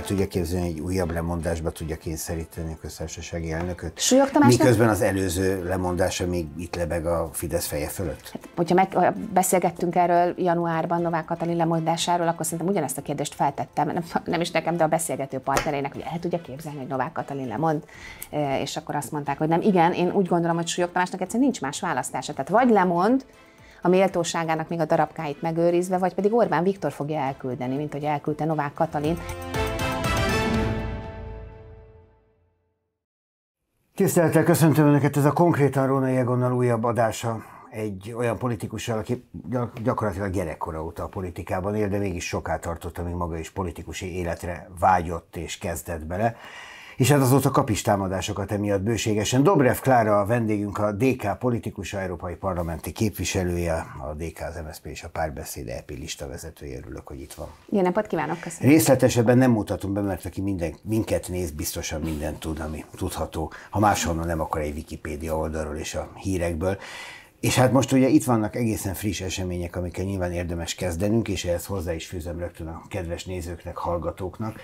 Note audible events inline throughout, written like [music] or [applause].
el hát tudja képzelni, hogy egy újabb lemondásba tudja kényszeríteni a köztársasági elnököt. Súlyog Tamásnak... Miközben az előző lemondása még itt lebeg a Fidesz feje fölött. Hát, hogyha meg, ha beszélgettünk erről januárban Novák Katalin lemondásáról, akkor szerintem ugyanezt a kérdést feltettem, nem, nem is nekem, de a beszélgető partnerének, hogy el hát tudja képzelni, hogy Novák Katalin lemond, és akkor azt mondták, hogy nem. Igen, én úgy gondolom, hogy Súlyog Tamásnak egyszerűen nincs más választása. Tehát vagy lemond, a méltóságának még a darabkáit megőrizve, vagy pedig Orbán Viktor fogja elküldeni, mint hogy elküldte Novák Katalin. Tisztelettel köszöntöm Önöket, ez a konkrétan Róna Jegonnal újabb adása egy olyan politikussal, aki gyakorlatilag gyerekkora óta a politikában él, de mégis soká tartott, amíg maga is politikusi életre vágyott és kezdett bele és hát azóta kap is támadásokat emiatt bőségesen. Dobrev Klára a vendégünk, a DK politikusa, európai parlamenti képviselője, a DK, az MSZP és a párbeszéd EP lista vezetője. Örülök, hogy itt van. Jó napot kívánok, köszönöm. Részletesebben nem mutatom be, mert aki minden, minket néz, biztosan mindent tud, ami tudható. Ha máshonnan nem, akkor egy Wikipédia oldalról és a hírekből. És hát most ugye itt vannak egészen friss események, amikkel nyilván érdemes kezdenünk, és ehhez hozzá is fűzem rögtön a kedves nézőknek, hallgatóknak,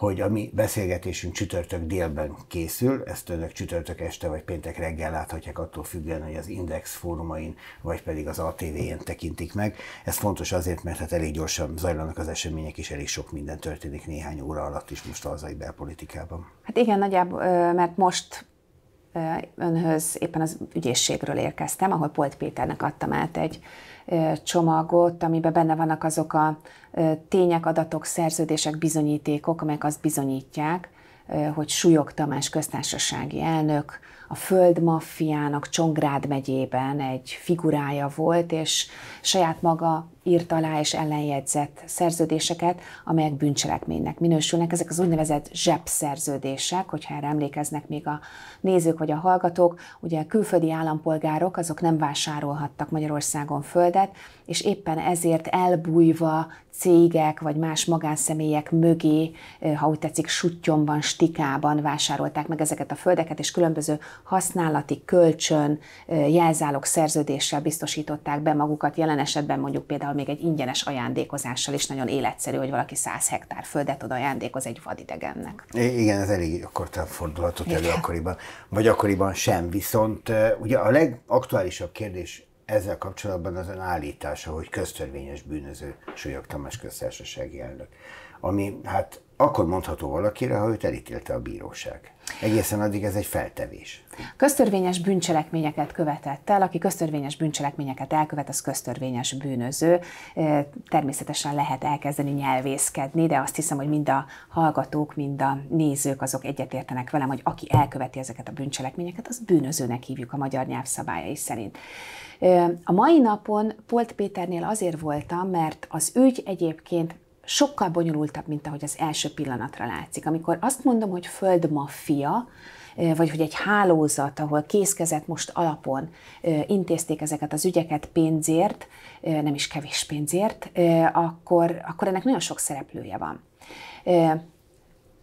hogy a mi beszélgetésünk csütörtök délben készül, ezt önök csütörtök este vagy péntek reggel láthatják attól függően, hogy az Index fórumain vagy pedig az atv en tekintik meg. Ez fontos azért, mert hát elég gyorsan zajlanak az események, és elég sok minden történik néhány óra alatt is most a hazai belpolitikában. Hát igen, nagyjából, mert most önhöz éppen az ügyészségről érkeztem, ahol Polt Péternek adtam át egy csomagot, amiben benne vannak azok a tények, adatok, szerződések, bizonyítékok, amelyek azt bizonyítják, hogy Súlyog Tamás köztársasági elnök a Föld maffiának Csongrád megyében egy figurája volt, és saját maga írt alá és ellenjegyzett szerződéseket, amelyek bűncselekménynek minősülnek. Ezek az úgynevezett zsebszerződések, hogyha erre emlékeznek még a nézők vagy a hallgatók, ugye a külföldi állampolgárok azok nem vásárolhattak Magyarországon földet, és éppen ezért elbújva cégek vagy más magánszemélyek mögé, eh, ha úgy tetszik, sutyomban, stikában vásárolták meg ezeket a földeket, és különböző használati kölcsön jelzálog szerződéssel biztosították be magukat, jelen esetben mondjuk például még egy ingyenes ajándékozással is nagyon életszerű, hogy valaki 100 hektár földet oda ajándékoz egy vadidegennek. Igen, ez elég akkor fordulatot elő akkoriban, vagy akkoriban sem, viszont ugye a legaktuálisabb kérdés ezzel kapcsolatban az ön állítása, hogy köztörvényes bűnöző Súlyog Tamás köztársasági elnök, ami hát akkor mondható valakire, ha őt elítélte a bíróság. Egészen addig ez egy feltevés. Köztörvényes bűncselekményeket követett el, aki köztörvényes bűncselekményeket elkövet, az köztörvényes bűnöző. Természetesen lehet elkezdeni nyelvészkedni, de azt hiszem, hogy mind a hallgatók, mind a nézők azok egyetértenek velem, hogy aki elköveti ezeket a bűncselekményeket, az bűnözőnek hívjuk a magyar nyelv szabályai szerint. A mai napon Polt Péternél azért voltam, mert az ügy egyébként sokkal bonyolultabb, mint ahogy az első pillanatra látszik. Amikor azt mondom, hogy földmafia, vagy hogy egy hálózat, ahol készkezett most alapon intézték ezeket az ügyeket pénzért, nem is kevés pénzért, akkor, akkor ennek nagyon sok szereplője van.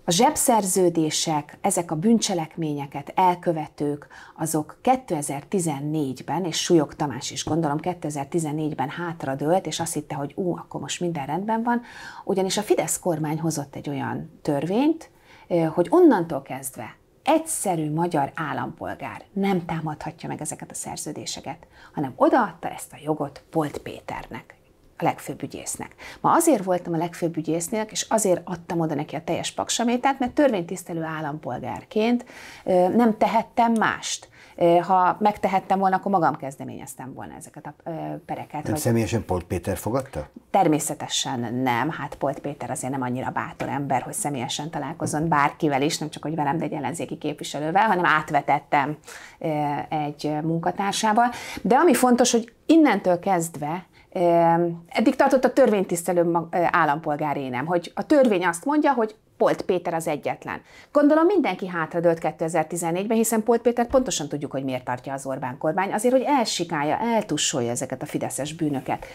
A zsebszerződések, ezek a bűncselekményeket elkövetők, azok 2014-ben, és Súlyog Tamás is gondolom 2014-ben hátradőlt, és azt hitte, hogy ú, akkor most minden rendben van, ugyanis a Fidesz kormány hozott egy olyan törvényt, hogy onnantól kezdve egyszerű magyar állampolgár nem támadhatja meg ezeket a szerződéseket, hanem odaadta ezt a jogot volt Péternek a legfőbb ügyésznek. Ma azért voltam a legfőbb ügyésznek, és azért adtam oda neki a teljes paksamétát, mert törvénytisztelő állampolgárként nem tehettem mást. Ha megtehettem volna, akkor magam kezdeményeztem volna ezeket a pereket. Nem hogy... személyesen Polt Péter fogadta? Természetesen nem. Hát Polt Péter azért nem annyira bátor ember, hogy személyesen találkozzon bárkivel is, nem csak hogy velem, de egy ellenzéki képviselővel, hanem átvetettem egy munkatársával. De ami fontos, hogy innentől kezdve Eddig tartott a törvénytisztelő állampolgár énem, hogy a törvény azt mondja, hogy Polt Péter az egyetlen. Gondolom mindenki hátradőlt 2014-ben, hiszen Polt Péter pontosan tudjuk, hogy miért tartja az Orbán kormány, azért, hogy elsikálja, eltussolja ezeket a fideszes bűnöket.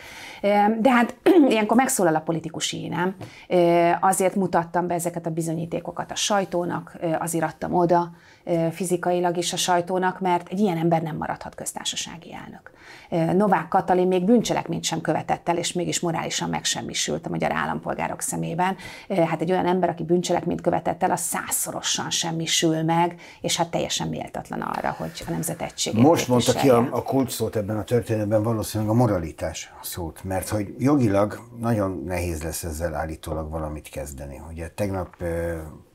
De hát [clears throat] ilyenkor megszólal a politikus énem, azért mutattam be ezeket a bizonyítékokat a sajtónak, azért adtam oda fizikailag is a sajtónak, mert egy ilyen ember nem maradhat köztársasági elnök. Novák Katalin még bűncselekményt sem követett el, és mégis morálisan megsemmisült a magyar állampolgárok szemében. Hát egy olyan ember, aki bűncselekményt követett el, az százszorosan semmisül meg, és hát teljesen méltatlan arra, hogy a nemzet egység. Most mondta ki a, a kulcsszót ebben a történetben valószínűleg a moralitás szót, mert hogy jogilag nagyon nehéz lesz ezzel állítólag valamit kezdeni. Ugye tegnap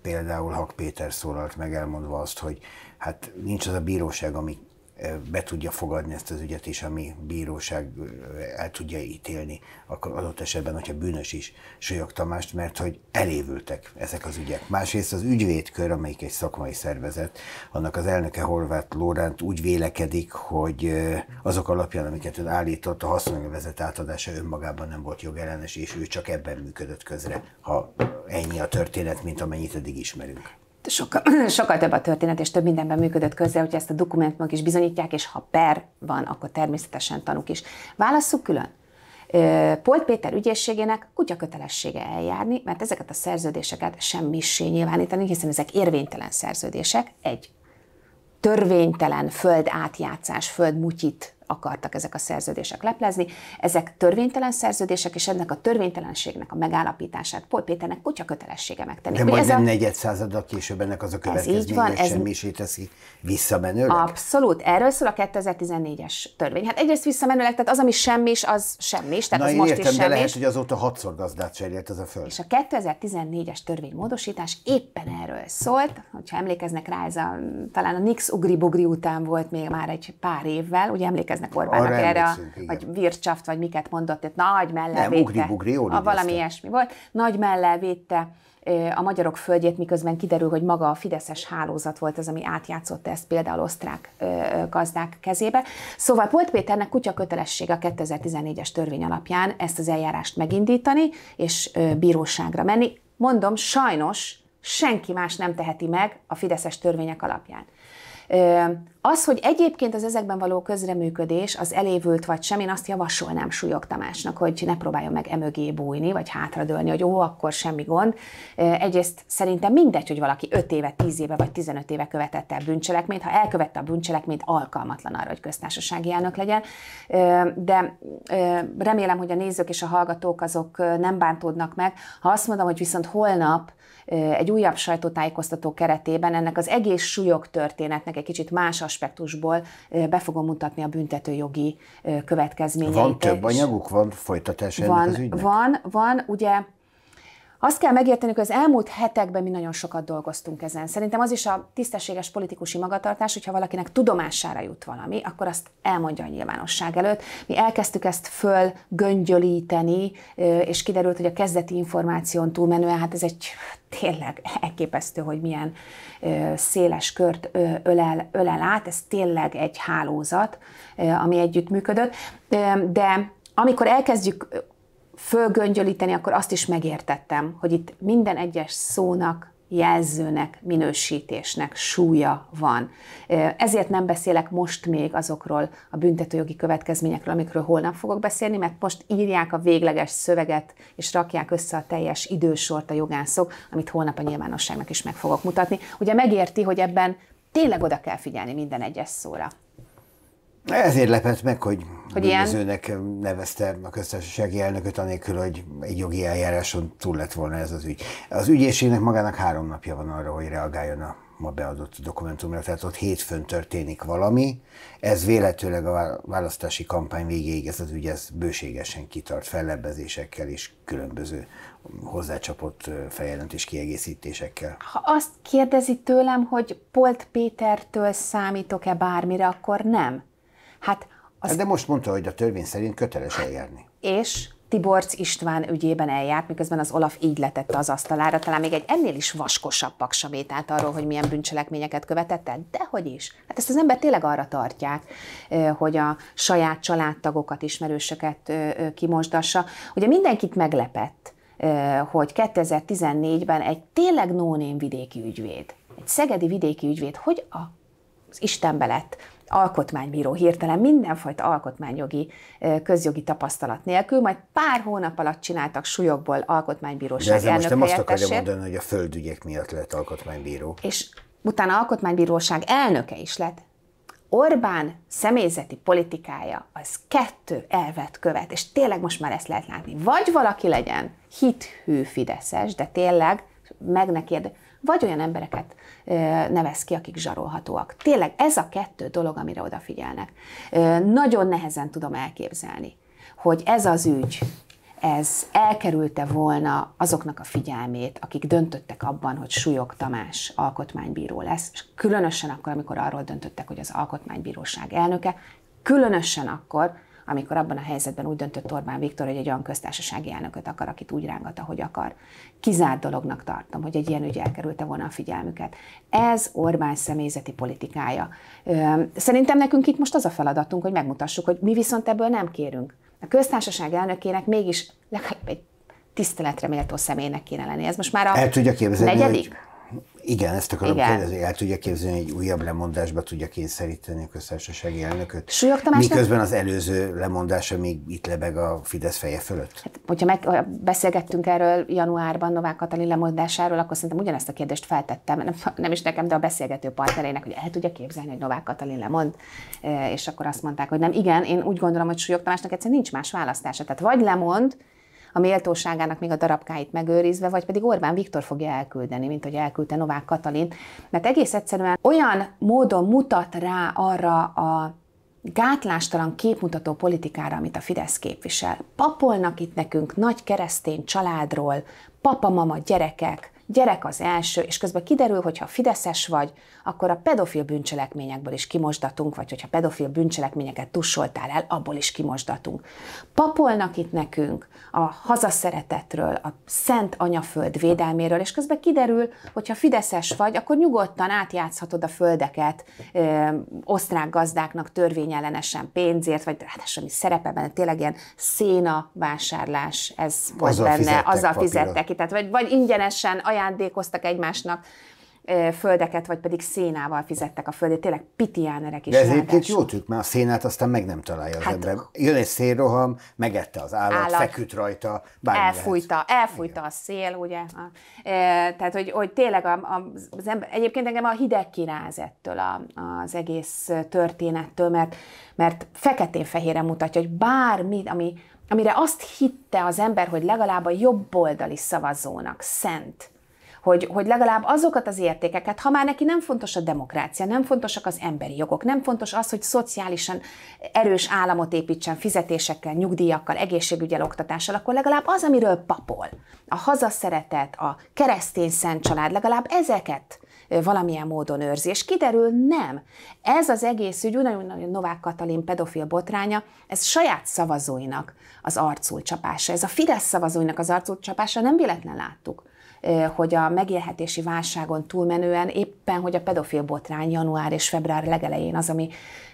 például Hak Péter szólalt meg elmondva azt, hogy hát nincs az a bíróság, ami be tudja fogadni ezt az ügyet, és ami bíróság el tudja ítélni, akkor adott esetben, hogyha bűnös is Solyog Tamást, mert hogy elévültek ezek az ügyek. Másrészt az ügyvédkör, amelyik egy szakmai szervezet, annak az elnöke Horváth Lóránt úgy vélekedik, hogy azok alapján, amiket ő állított, a haszonélvezet átadása önmagában nem volt jogellenes, és ő csak ebben működött közre, ha ennyi a történet, mint amennyit eddig ismerünk sokkal, [clears throat] sokkal több a történet, és több mindenben működött közre, hogy ezt a dokumentumok is bizonyítják, és ha per van, akkor természetesen tanuk is. Válasszuk külön. Polt Péter ügyészségének kutya kötelessége eljárni, mert ezeket a szerződéseket semmissé nyilvánítani, hiszen ezek érvénytelen szerződések. Egy törvénytelen föld átjátszás, föld mutyit akartak ezek a szerződések leplezni. Ezek törvénytelen szerződések, és ennek a törvénytelenségnek a megállapítását Pol Péternek kutya kötelessége megtenni. De Ugye majdnem a... negyed századdal később ennek az a következménye, ez semmisé teszi visszamenőleg? Abszolút. Erről szól a 2014-es törvény. Hát egyrészt visszamenőleg, tehát az, ami semmis, az semmis. Tehát Na, az én most értem, is de lehet, hogy azóta hatszor gazdát cserélt ez a föld. És a 2014-es törvénymódosítás éppen erről szólt, hogyha emlékeznek rá, ez a, talán a Nix ugribugri után volt még már egy pár évvel, ugye emlékeznek emlékeznek Orbánnak Arra erre, a, vagy Vircsaft, vagy miket mondott, tehát nagy mellel Nem, védte. Ugri, ugri, a, valami ilyesmi volt. Nagy mellel védte a magyarok földjét, miközben kiderül, hogy maga a fideszes hálózat volt az, ami átjátszott ezt például osztrák gazdák kezébe. Szóval Polt Péternek kutya kötelessége a 2014-es törvény alapján ezt az eljárást megindítani, és bíróságra menni. Mondom, sajnos senki más nem teheti meg a fideszes törvények alapján. Az, hogy egyébként az ezekben való közreműködés az elévült vagy sem, én azt javasolnám Súlyog Tamásnak, hogy ne próbáljon meg emögé bújni, vagy hátradőlni, hogy ó, akkor semmi gond. Egyrészt szerintem mindegy, hogy valaki 5 éve, 10 éve vagy 15 éve követett el bűncselekményt, ha elkövette a bűncselekményt, alkalmatlan arra, hogy köztársasági elnök legyen. De remélem, hogy a nézők és a hallgatók azok nem bántódnak meg. Ha azt mondom, hogy viszont holnap egy újabb sajtótájékoztató keretében ennek az egész súlyok történetnek egy kicsit más aspektusból be fogom mutatni a büntetőjogi következményeit. Van több anyaguk, van folytatás ennek van, az ügynek? Van, van, ugye azt kell megérteni, hogy az elmúlt hetekben mi nagyon sokat dolgoztunk ezen. Szerintem az is a tisztességes politikusi magatartás, hogyha valakinek tudomására jut valami, akkor azt elmondja a nyilvánosság előtt. Mi elkezdtük ezt fölgöngyölíteni, és kiderült, hogy a kezdeti információn túlmenően, hát ez egy tényleg elképesztő, hogy milyen széles kört ölel, ölel át, ez tényleg egy hálózat, ami együtt működött. de amikor elkezdjük fölgöngyölíteni, akkor azt is megértettem, hogy itt minden egyes szónak jelzőnek, minősítésnek súlya van. Ezért nem beszélek most még azokról a büntetőjogi következményekről, amikről holnap fogok beszélni, mert most írják a végleges szöveget, és rakják össze a teljes idősort a jogászok, amit holnap a nyilvánosságnak is meg fogok mutatni. Ugye megérti, hogy ebben tényleg oda kell figyelni minden egyes szóra. Ezért lepett meg, hogy, hogy bűnözőnek ilyen? nevezte a köztársasági elnököt, anélkül, hogy egy jogi eljáráson túl lett volna ez az ügy. Az ügyészségnek magának három napja van arra, hogy reagáljon a ma beadott dokumentumra, tehát ott hétfőn történik valami. Ez véletőleg a választási kampány végéig ez az ügy, ez bőségesen kitart fellebbezésekkel és különböző hozzácsapott feljelentés kiegészítésekkel. Ha azt kérdezi tőlem, hogy Polt Pétertől számítok-e bármire, akkor nem. Hát az... De most mondta, hogy a törvény szerint köteles eljárni. És Tiborc István ügyében eljárt, miközben az Olaf így letette az asztalára, talán még egy ennél is vaskosabb paksamétát arról, hogy milyen bűncselekményeket követett el, de hogy is. Hát ezt az ember tényleg arra tartják, hogy a saját családtagokat, ismerősöket kimosdassa. Ugye mindenkit meglepett, hogy 2014-ben egy tényleg nóném vidéki ügyvéd, egy szegedi vidéki ügyvéd, hogy a az Istenbe lett alkotmánybíró hirtelen mindenfajta alkotmányjogi, közjogi tapasztalat nélkül, majd pár hónap alatt csináltak súlyokból alkotmánybíróság De most nem azt akarja mondani, hogy a földügyek miatt lett alkotmánybíró. És utána alkotmánybíróság elnöke is lett. Orbán személyzeti politikája az kettő elvet követ, és tényleg most már ezt lehet látni. Vagy valaki legyen hithű fideszes, de tényleg meg ne kérdez, vagy olyan embereket nevez ki, akik zsarolhatóak. Tényleg ez a kettő dolog, amire odafigyelnek. Nagyon nehezen tudom elképzelni, hogy ez az ügy, ez elkerülte volna azoknak a figyelmét, akik döntöttek abban, hogy Súlyog Tamás alkotmánybíró lesz, és különösen akkor, amikor arról döntöttek, hogy az alkotmánybíróság elnöke, különösen akkor, amikor abban a helyzetben úgy döntött Orbán Viktor, hogy egy olyan köztársasági elnököt akar, akit úgy rángat, ahogy akar. Kizárt dolognak tartom, hogy egy ilyen ügy elkerülte volna a figyelmüket. Ez Orbán személyzeti politikája. Szerintem nekünk itt most az a feladatunk, hogy megmutassuk, hogy mi viszont ebből nem kérünk. A köztársaság elnökének mégis legalább egy tiszteletre méltó személynek kéne lenni. Ez most már a El tudja negyedik? Hogy igen, ezt akarom Igen. kérdezni, el tudja képzelni, hogy újabb lemondásba tudja kényszeríteni a köztársasági elnököt. Tamásnak... Miközben az előző lemondása még itt lebeg a Fidesz feje fölött. Hát, hogyha meg, ha beszélgettünk erről januárban Novák Katalin lemondásáról, akkor szerintem ugyanezt a kérdést feltettem, nem, nem is nekem, de a beszélgető partnerének, hogy el tudja képzelni, hogy Novák Katalin lemond, eh, és akkor azt mondták, hogy nem. Igen, én úgy gondolom, hogy Súlyog Tamásnak egyszerűen nincs más választása. Tehát vagy lemond, a méltóságának még a darabkáit megőrizve, vagy pedig Orbán Viktor fogja elküldeni, mint hogy elküldte Novák Katalin. Mert egész egyszerűen olyan módon mutat rá arra a gátlástalan képmutató politikára, amit a Fidesz képvisel. Papolnak itt nekünk nagy keresztény családról, papa, mama, gyerekek, gyerek az első, és közben kiderül, hogy ha fideszes vagy, akkor a pedofil bűncselekményekből is kimosdatunk, vagy hogyha pedofil bűncselekményeket tussoltál el, abból is kimosdatunk. Papolnak itt nekünk a hazaszeretetről, a szent anyaföld védelméről, és közben kiderül, hogy ha fideszes vagy, akkor nyugodtan átjátszhatod a földeket ö, osztrák gazdáknak törvényellenesen pénzért, vagy ráadásul mi szerepe benne, tényleg ilyen széna vásárlás, ez volt azzal benne, fizettek azzal fizettek ki, tehát vagy, vagy ingyenesen ajándékoztak egymásnak földeket, vagy pedig szénával fizettek a földet. Tényleg pitiánerek is. De ez egyébként jó trükk, mert a szénát aztán meg nem találja az hát, ember. Jön egy szélroham, megette az állat, állat feküdt rajta, bármi Elfújta, lehet. elfújta Igen. a szél, ugye. tehát, hogy, hogy tényleg a, a, az ember, egyébként engem a hideg kiráz ettől a, az egész történettől, mert, mert feketén-fehéren mutatja, hogy bármi, ami, amire azt hitte az ember, hogy legalább a jobboldali szavazónak szent, hogy, hogy legalább azokat az értékeket, ha már neki nem fontos a demokrácia, nem fontosak az emberi jogok, nem fontos az, hogy szociálisan erős államot építsen fizetésekkel, nyugdíjakkal, egészségügyel, oktatással, akkor legalább az, amiről papol, a hazaszeretet, a keresztény szent család, legalább ezeket valamilyen módon őrzi. És kiderül, nem. Ez az egész ügy, nagyon-nagyon Novák Katalin pedofil botránya, ez saját szavazóinak az arcul csapása. Ez a Fidesz szavazóinak az arcul csapása, nem véletlen láttuk hogy a megélhetési válságon túlmenően éppen, hogy a pedofil botrány január és február legelején az, ami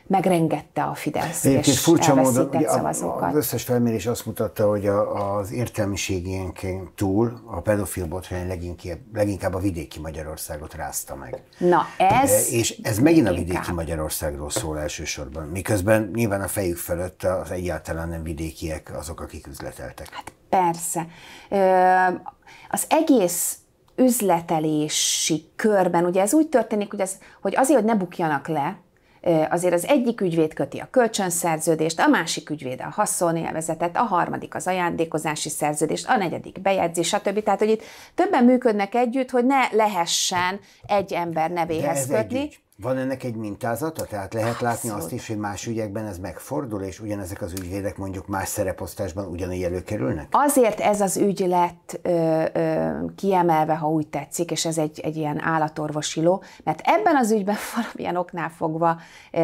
megrengette a Fidesz, Egyébként és furcsa módon, szavazókat. Az összes felmérés azt mutatta, hogy a, az értelmiségénként túl a pedofil botrány leginkább, leginkább a vidéki Magyarországot rázta meg. Na ez... De, és ez megint a vidéki Magyarországról szól elsősorban, miközben nyilván a fejük fölött az egyáltalán nem vidékiek azok, akik üzleteltek. Hát persze. Ö, az egész üzletelési körben, ugye ez úgy történik, hogy, ez, hogy azért, hogy ne bukjanak le, azért az egyik ügyvéd köti a kölcsönszerződést, a másik ügyvéd a haszonélvezetet, a harmadik az ajándékozási szerződést, a negyedik bejegyzés, stb. Tehát, hogy itt többen működnek együtt, hogy ne lehessen egy ember nevéhez kötni. Egy ügy. Van ennek egy mintázata? Tehát lehet Abszolút. látni azt is, hogy más ügyekben ez megfordul, és ugyanezek az ügyvédek mondjuk más szereposztásban ugyanígy előkerülnek? Azért ez az ügy lett ö, ö, kiemelve, ha úgy tetszik, és ez egy, egy ilyen állatorvosiló, mert ebben az ügyben [laughs] valamilyen oknál fogva ö,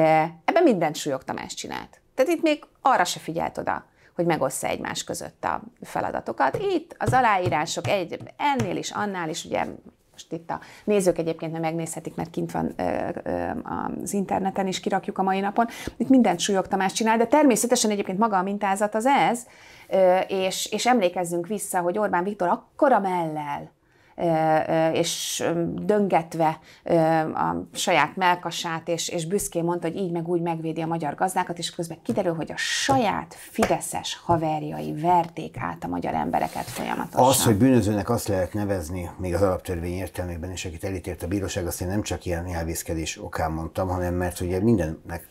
ebben mindent Súlyog Tamás csinált. Tehát itt még arra se figyelt oda hogy megossza egymás között a feladatokat. Itt az aláírások egy, ennél is, annál is, ugye most itt a nézők egyébként nem megnézhetik, mert kint van az interneten is, kirakjuk a mai napon. Itt mindent Súlyog Tamás csinál, de természetesen egyébként maga a mintázat az ez, és, és emlékezzünk vissza, hogy Orbán Viktor akkora mellel és döngetve a saját melkasát, és, és büszkén mondta, hogy így meg úgy megvédi a magyar gazdákat, és közben kiderül, hogy a saját fideszes haverjai verték át a magyar embereket folyamatosan. Az, hogy bűnözőnek azt lehet nevezni, még az alaptörvény értelmében is, akit elítélt a bíróság, azt én nem csak ilyen nyelvészkedés okán mondtam, hanem mert ugye mindennek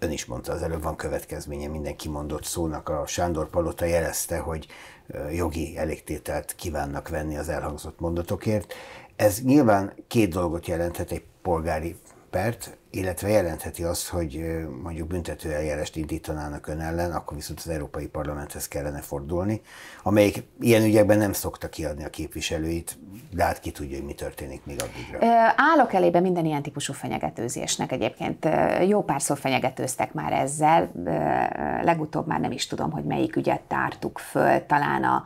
ön is mondta, az előbb van következménye minden kimondott szónak. A Sándor Palota jelezte, hogy jogi elégtételt kívánnak venni az elhangzott mondatokért. Ez nyilván két dolgot jelenthet egy polgári perc, illetve jelentheti azt, hogy mondjuk büntető eljárást indítanának ön ellen, akkor viszont az Európai Parlamenthez kellene fordulni, amelyik ilyen ügyekben nem szokta kiadni a képviselőit, de hát ki tudja, hogy mi történik még addigra. Állok elébe minden ilyen típusú fenyegetőzésnek egyébként. Jó párszor fenyegetőztek már ezzel, legutóbb már nem is tudom, hogy melyik ügyet tártuk föl, talán a,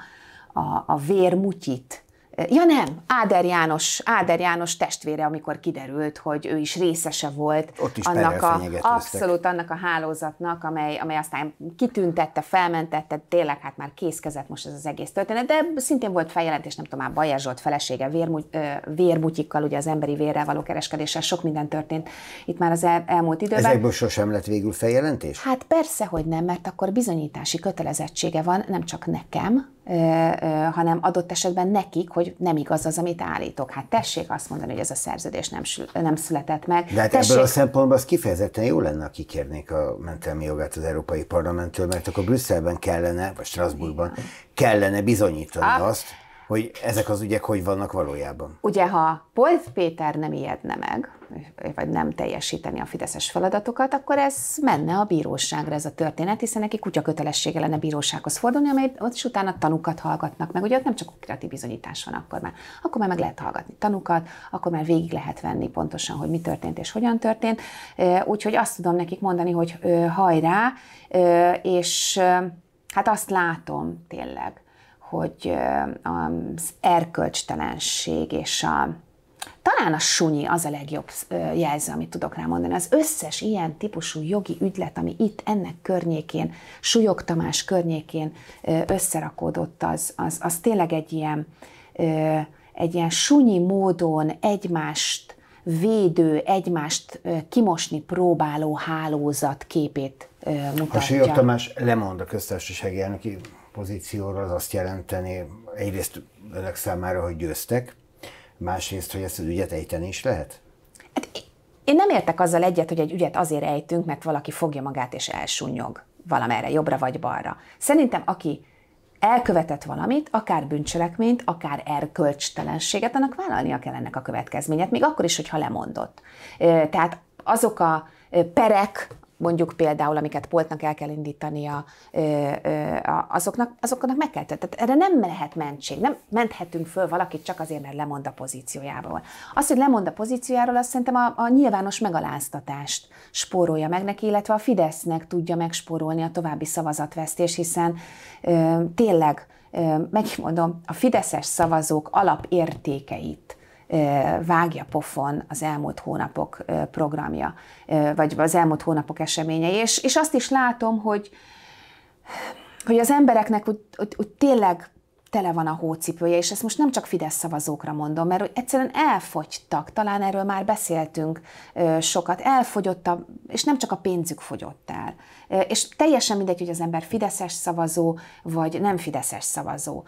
a, a vérmutyit, Ja nem, Áder János, Áder János testvére, amikor kiderült, hogy ő is részese volt Ott is annak a, abszolút annak a hálózatnak, amely, amely aztán kitüntette, felmentette, tényleg hát már készkezett most ez az egész történet, de szintén volt feljelentés, nem tudom, már Bajer Zsolt felesége vérmuty, vérbutyikkal, ugye az emberi vérrel való kereskedéssel, sok minden történt itt már az el, elmúlt időben. Ezekből sosem lett végül feljelentés? Hát persze, hogy nem, mert akkor bizonyítási kötelezettsége van nem csak nekem, hanem adott esetben nekik, hogy nem igaz az, amit állítok. Hát tessék azt mondani, hogy ez a szerződés nem, nem született meg. De hát tessék... ebből a szempontból az kifejezetten jó lenne, ha kikérnék a mentelmi jogát az Európai Parlamenttől, mert akkor Brüsszelben kellene, vagy Strasbourgban kellene bizonyítani a... azt, hogy ezek az ügyek hogy vannak valójában. Ugye, ha Polz Péter nem ijedne meg, vagy nem teljesíteni a fideszes feladatokat, akkor ez menne a bíróságra ez a történet, hiszen neki kutya kötelessége lenne bírósághoz fordulni, amely ott is utána tanukat hallgatnak meg. Ugye ott nem csak kreatív bizonyítás van akkor már. Akkor már meg lehet hallgatni tanukat, akkor már végig lehet venni pontosan, hogy mi történt és hogyan történt. Úgyhogy azt tudom nekik mondani, hogy hajrá, és hát azt látom tényleg, hogy az erkölcstelenség és a, talán a sunyi az a legjobb jelző, amit tudok rá mondani. Az összes ilyen típusú jogi ügylet, ami itt ennek környékén, Sulyog Tamás környékén összerakódott, az, az, az tényleg egy ilyen, egy ilyen sunyi módon egymást védő, egymást kimosni próbáló hálózat képét mutatja. Ha Sulyog Tamás lemond a köztársasági elnöki pozícióra, az azt jelenteni egyrészt önök számára, hogy győztek, másrészt, hogy ezt az ügyet ejteni is lehet? Hát én nem értek azzal egyet, hogy egy ügyet azért ejtünk, mert valaki fogja magát és elsunyog valamerre, jobbra vagy balra. Szerintem, aki elkövetett valamit, akár bűncselekményt, akár erkölcstelenséget, annak vállalnia kell ennek a következményet, még akkor is, hogyha lemondott. Tehát azok a perek, mondjuk például, amiket poltnak el kell indítania, azoknak, azoknak meg kell tehát erre nem lehet mentség, nem menthetünk föl valakit csak azért, mert lemond a pozíciójáról. Az, hogy lemond a pozíciójáról, azt szerintem a, a nyilvános megaláztatást spórolja meg neki, illetve a Fidesznek tudja megspórolni a további szavazatvesztés, hiszen ö, tényleg, ö, megmondom, a fideszes szavazók alapértékeit vágja pofon az elmúlt hónapok programja, vagy az elmúlt hónapok eseményei. És, és azt is látom, hogy, hogy az embereknek úgy, úgy, úgy tényleg tele van a hócipője, és ezt most nem csak Fidesz szavazókra mondom, mert egyszerűen elfogytak, talán erről már beszéltünk sokat, elfogyott, a, és nem csak a pénzük fogyott el. És teljesen mindegy, hogy az ember Fideszes szavazó, vagy nem Fideszes szavazó.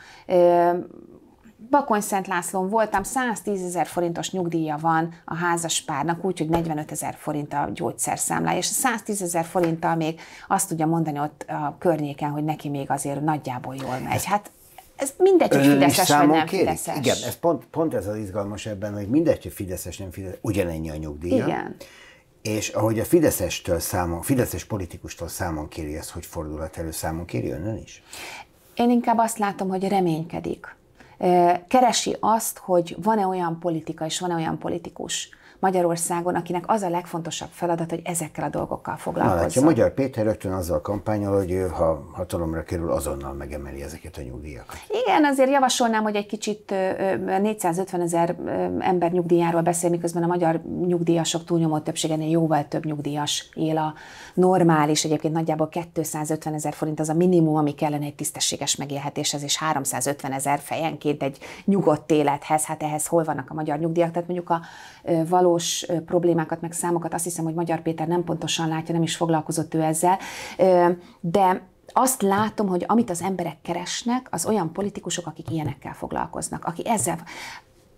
Bakony Szent Lászlón voltam, 110 ezer forintos nyugdíja van a házaspárnak, úgyhogy 45 ezer forint a gyógyszerszámlája, és 110 ezer forinttal még azt tudja mondani ott a környéken, hogy neki még azért nagyjából jól megy. Hát ez mindegy, hogy fideszes vagy nem kérik? fideszes. Igen, ez pont, pont ez az izgalmas ebben, hogy mindegy, hogy fideszes, nem fideszes, ugyanennyi a nyugdíja. Igen. És ahogy a fideszestől számon, fideszes politikustól számon kéri ezt, hogy fordulat elő, számon kéri önön is? Én inkább azt látom, hogy reménykedik keresi azt, hogy van-e olyan politika és van-e olyan politikus, Magyarországon, akinek az a legfontosabb feladat, hogy ezekkel a dolgokkal foglalkozzon. Na, látja, Magyar Péter rögtön azzal kampányol, hogy ő, ha hatalomra kerül, azonnal megemeli ezeket a nyugdíjakat. Igen, azért javasolnám, hogy egy kicsit 450 ezer ember nyugdíjáról beszél, miközben a magyar nyugdíjasok túlnyomó többségenél jóval több nyugdíjas él a normális, egyébként nagyjából 250 ezer forint az a minimum, ami kellene egy tisztességes megélhetéshez, és 350 ezer fejenként egy nyugodt élethez. Hát ehhez hol vannak a magyar nyugdíjak? Tehát mondjuk a való valós problémákat, meg számokat azt hiszem, hogy Magyar Péter nem pontosan látja, nem is foglalkozott ő ezzel, de azt látom, hogy amit az emberek keresnek, az olyan politikusok, akik ilyenekkel foglalkoznak, aki ezzel,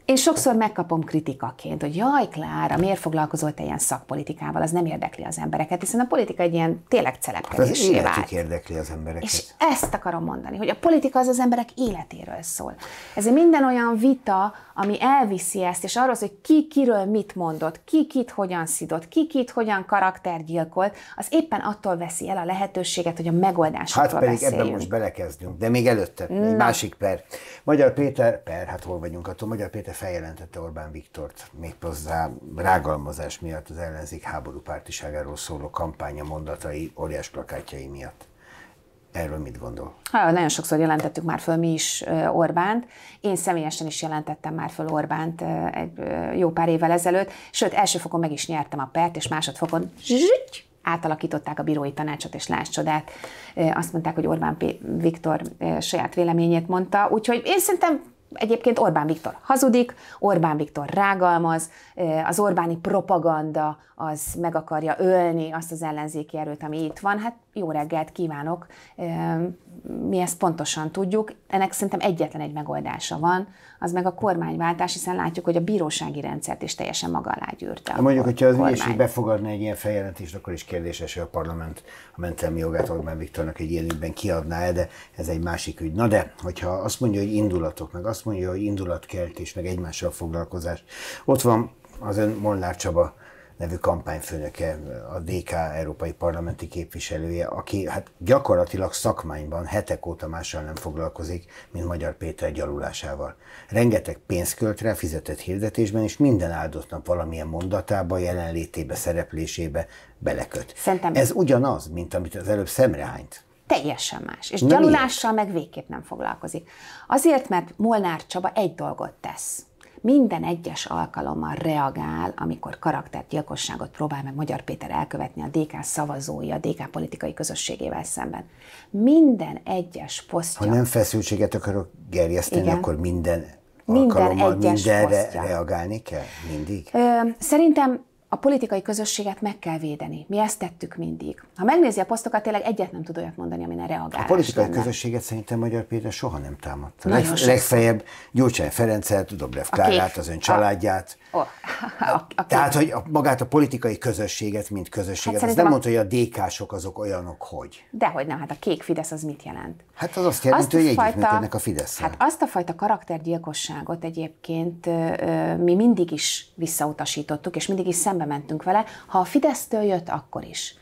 én sokszor megkapom kritikaként, hogy jaj, Klára, miért foglalkozol te ilyen szakpolitikával, az nem érdekli az embereket, hiszen a politika egy ilyen tényleg celepkedésé hát vált. érdekli az embereket. És ezt akarom mondani, hogy a politika az az emberek életéről szól. Ezért minden olyan vita, ami elviszi ezt, és arról hogy ki kiről mit mondott, ki kit hogyan szidott, ki kit hogyan karaktergyilkolt, az éppen attól veszi el a lehetőséget, hogy a megoldásokról Hát pedig beszéljünk. ebben most belekezdünk, de még előtte, Na. egy másik per. Magyar Péter, per, hát hol vagyunk attól, Magyar Péter feljelentette Orbán Viktort, méghozzá rágalmazás miatt az ellenzék háború pártiságáról szóló kampánya mondatai, óriás plakátjai miatt. Erről mit gondol? Ha, nagyon sokszor jelentettük már föl mi is Orbánt. Én személyesen is jelentettem már föl Orbánt egy jó pár évvel ezelőtt, sőt, első fokon meg is nyertem a pert, és másodfokon zsügy, átalakították a bírói tanácsot, és láss csodát, azt mondták, hogy Orbán P. Viktor saját véleményét mondta, úgyhogy én szerintem Egyébként Orbán Viktor hazudik, Orbán Viktor rágalmaz, az Orbáni propaganda az meg akarja ölni azt az ellenzéki erőt, ami itt van. Hát jó reggelt kívánok, mi ezt pontosan tudjuk. Ennek szerintem egyetlen egy megoldása van, az meg a kormányváltás, hiszen látjuk, hogy a bírósági rendszert is teljesen maga alá gyűrte. De mondjuk, hogyha az ügyészség befogadna egy ilyen feljelentést, akkor is kérdéses, hogy a parlament a mentelmi jogát Orbán Viktornak egy ilyen ügyben kiadná-e, de ez egy másik ügy. Na de, hogyha azt mondja, hogy indulatok, meg azt mondja, hogy indulatkeltés, meg egymással foglalkozás. Ott van az ön Molnár Csaba nevű kampányfőnöke, a DK európai parlamenti képviselője, aki hát gyakorlatilag szakmányban hetek óta mással nem foglalkozik, mint Magyar Péter gyalulásával. Rengeteg pénzt költ rá fizetett hirdetésben, és minden áldott nap valamilyen mondatába, jelenlétébe, szereplésébe beleköt. Szerintem... Ez ugyanaz, mint amit az előbb szemrehányt teljesen más. És gyalulással meg végképp nem foglalkozik. Azért, mert Molnár Csaba egy dolgot tesz minden egyes alkalommal reagál, amikor gyilkosságot próbál meg Magyar Péter elkövetni a DK szavazói, a DK politikai közösségével szemben. Minden egyes posztja... Ha nem feszültséget akarok gerjeszteni, igen. akkor minden minden alkalommal egyes mindenre posztja. reagálni kell? Mindig? Ö, szerintem a politikai közösséget meg kell védeni. Mi ezt tettük mindig. Ha megnézi a posztokat, tényleg egyet nem tud olyat mondani, amire reagál. A politikai lenne. közösséget szerintem Magyar Péter soha nem támadta. Leg, legfeljebb Gyurcsány Ferencet, Dobrev Klárát, az ön családját. [laughs] A, a, a, a, Tehát, hogy a, magát a politikai közösséget, mint közösséget, hát azt nem a... mondta, hogy a DK-sok azok olyanok, hogy. Dehogy nem, hát a kék Fidesz az mit jelent? Hát az azt jelenti, azt hogy együttműködnek a fidesz Hát azt a fajta karaktergyilkosságot egyébként ö, ö, mi mindig is visszautasítottuk, és mindig is szem szembe mentünk vele, ha a Fidesztől jött, akkor is.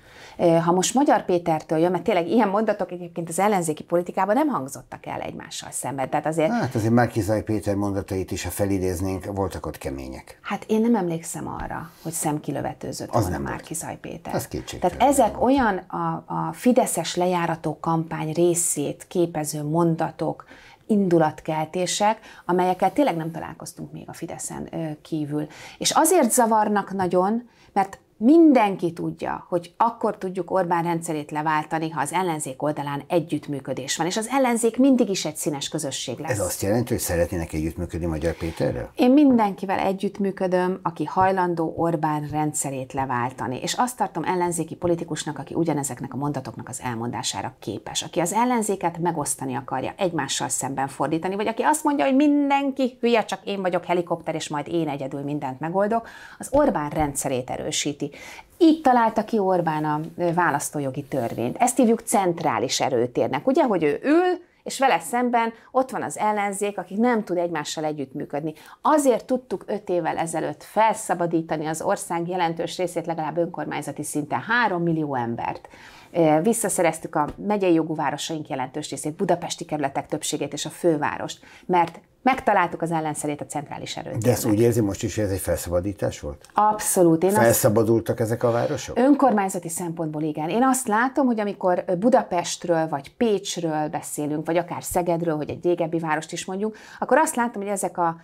Ha most Magyar Pétertől jön, mert tényleg ilyen mondatok egyébként az ellenzéki politikában nem hangzottak el egymással szemben. Tehát azért... Hát azért Márkizai Péter mondatait is, ha felidéznénk, voltak ott kemények. Hát én nem emlékszem arra, hogy szemkilövetőzött az volna Márkizaj Péter. Az Tehát ezek volt. olyan a, a fideszes lejárató kampány részét képező mondatok, indulatkeltések, amelyekkel tényleg nem találkoztunk még a Fideszen kívül. És azért zavarnak nagyon, mert Mindenki tudja, hogy akkor tudjuk Orbán rendszerét leváltani, ha az ellenzék oldalán együttműködés van, és az ellenzék mindig is egy színes közösség lesz. Ez azt jelenti, hogy szeretnének együttműködni Magyar Péterrel? Én mindenkivel együttműködöm, aki hajlandó Orbán rendszerét leváltani, és azt tartom ellenzéki politikusnak, aki ugyanezeknek a mondatoknak az elmondására képes, aki az ellenzéket megosztani akarja, egymással szemben fordítani, vagy aki azt mondja, hogy mindenki hülye, csak én vagyok helikopter, és majd én egyedül mindent megoldok, az Orbán rendszerét erősíti illeti. Így találta ki Orbán a választójogi törvényt. Ezt hívjuk centrális erőtérnek. Ugye, hogy ő ül, és vele szemben ott van az ellenzék, akik nem tud egymással együttműködni. Azért tudtuk öt évvel ezelőtt felszabadítani az ország jelentős részét legalább önkormányzati szinten, három millió embert. Visszaszereztük a megyei jogú városaink jelentős részét, budapesti kerületek többségét és a fővárost, mert megtaláltuk az ellenszerét a centrális erőt. De ezt úgy érzi most is, hogy ez egy felszabadítás volt? Abszolút. Én Felszabadultak azt... ezek a városok? Önkormányzati szempontból igen. Én azt látom, hogy amikor Budapestről, vagy Pécsről beszélünk, vagy akár Szegedről, hogy egy régebbi várost is mondjuk, akkor azt látom, hogy ezek a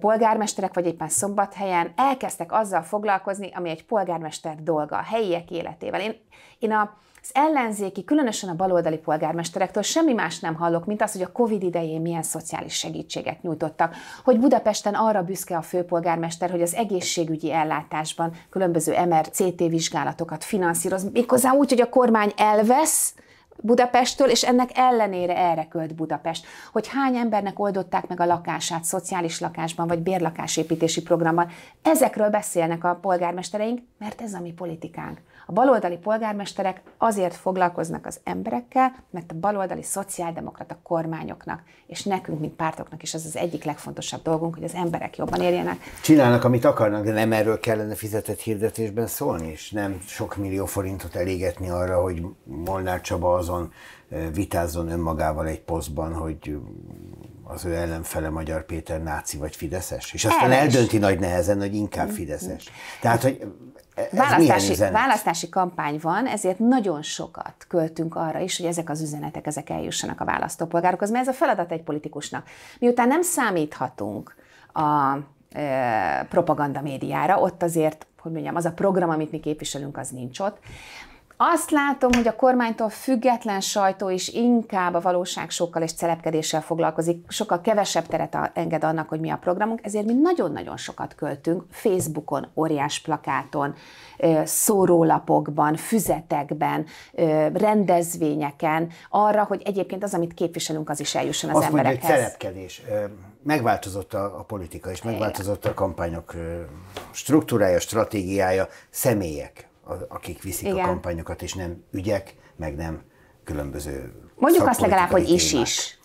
polgármesterek, vagy éppen szombathelyen elkezdtek azzal foglalkozni, ami egy polgármester dolga, a helyiek életével. Én, én a az ellenzéki, különösen a baloldali polgármesterektől semmi más nem hallok, mint az, hogy a Covid idején milyen szociális segítséget nyújtottak, hogy Budapesten arra büszke a főpolgármester, hogy az egészségügyi ellátásban különböző MRCT vizsgálatokat finanszíroz, méghozzá úgy, hogy a kormány elvesz, Budapesttől, és ennek ellenére erre költ Budapest, hogy hány embernek oldották meg a lakását szociális lakásban vagy bérlakásépítési programban. Ezekről beszélnek a polgármestereink, mert ez a mi politikánk. A baloldali polgármesterek azért foglalkoznak az emberekkel, mert a baloldali szociáldemokrata kormányoknak, és nekünk, mint pártoknak is az az egyik legfontosabb dolgunk, hogy az emberek jobban érjenek. Csinálnak, amit akarnak, de nem erről kellene fizetett hirdetésben szólni, és nem sok millió forintot elégetni arra, hogy Molnár Csaba azon eh, vitázzon önmagával egy posztban, hogy az ő ellenfele Magyar Péter náci vagy fideszes? És aztán El eldönti nagy nehezen, hogy inkább fideszes. Tehát, hogy ez választási, választási kampány van, ezért nagyon sokat költünk arra is, hogy ezek az üzenetek ezek eljussanak a választópolgárokhoz, mert ez a feladat egy politikusnak. Miután nem számíthatunk a e, propaganda médiára, ott azért, hogy mondjam, az a program, amit mi képviselünk, az nincs ott. Azt látom, hogy a kormánytól független sajtó is inkább a valóság sokkal és celepkedéssel foglalkozik, sokkal kevesebb teret enged annak, hogy mi a programunk, ezért mi nagyon-nagyon sokat költünk Facebookon, óriás plakáton, szórólapokban, füzetekben, rendezvényeken, arra, hogy egyébként az, amit képviselünk, az is eljusson az Azt emberekhez. Azt mondja, hogy celepkedés. Megváltozott a, a politika, és megváltozott a kampányok struktúrája, stratégiája, személyek akik viszik Igen. a kampányokat, és nem ügyek, meg nem különböző Mondjuk azt legalább, hogy is is.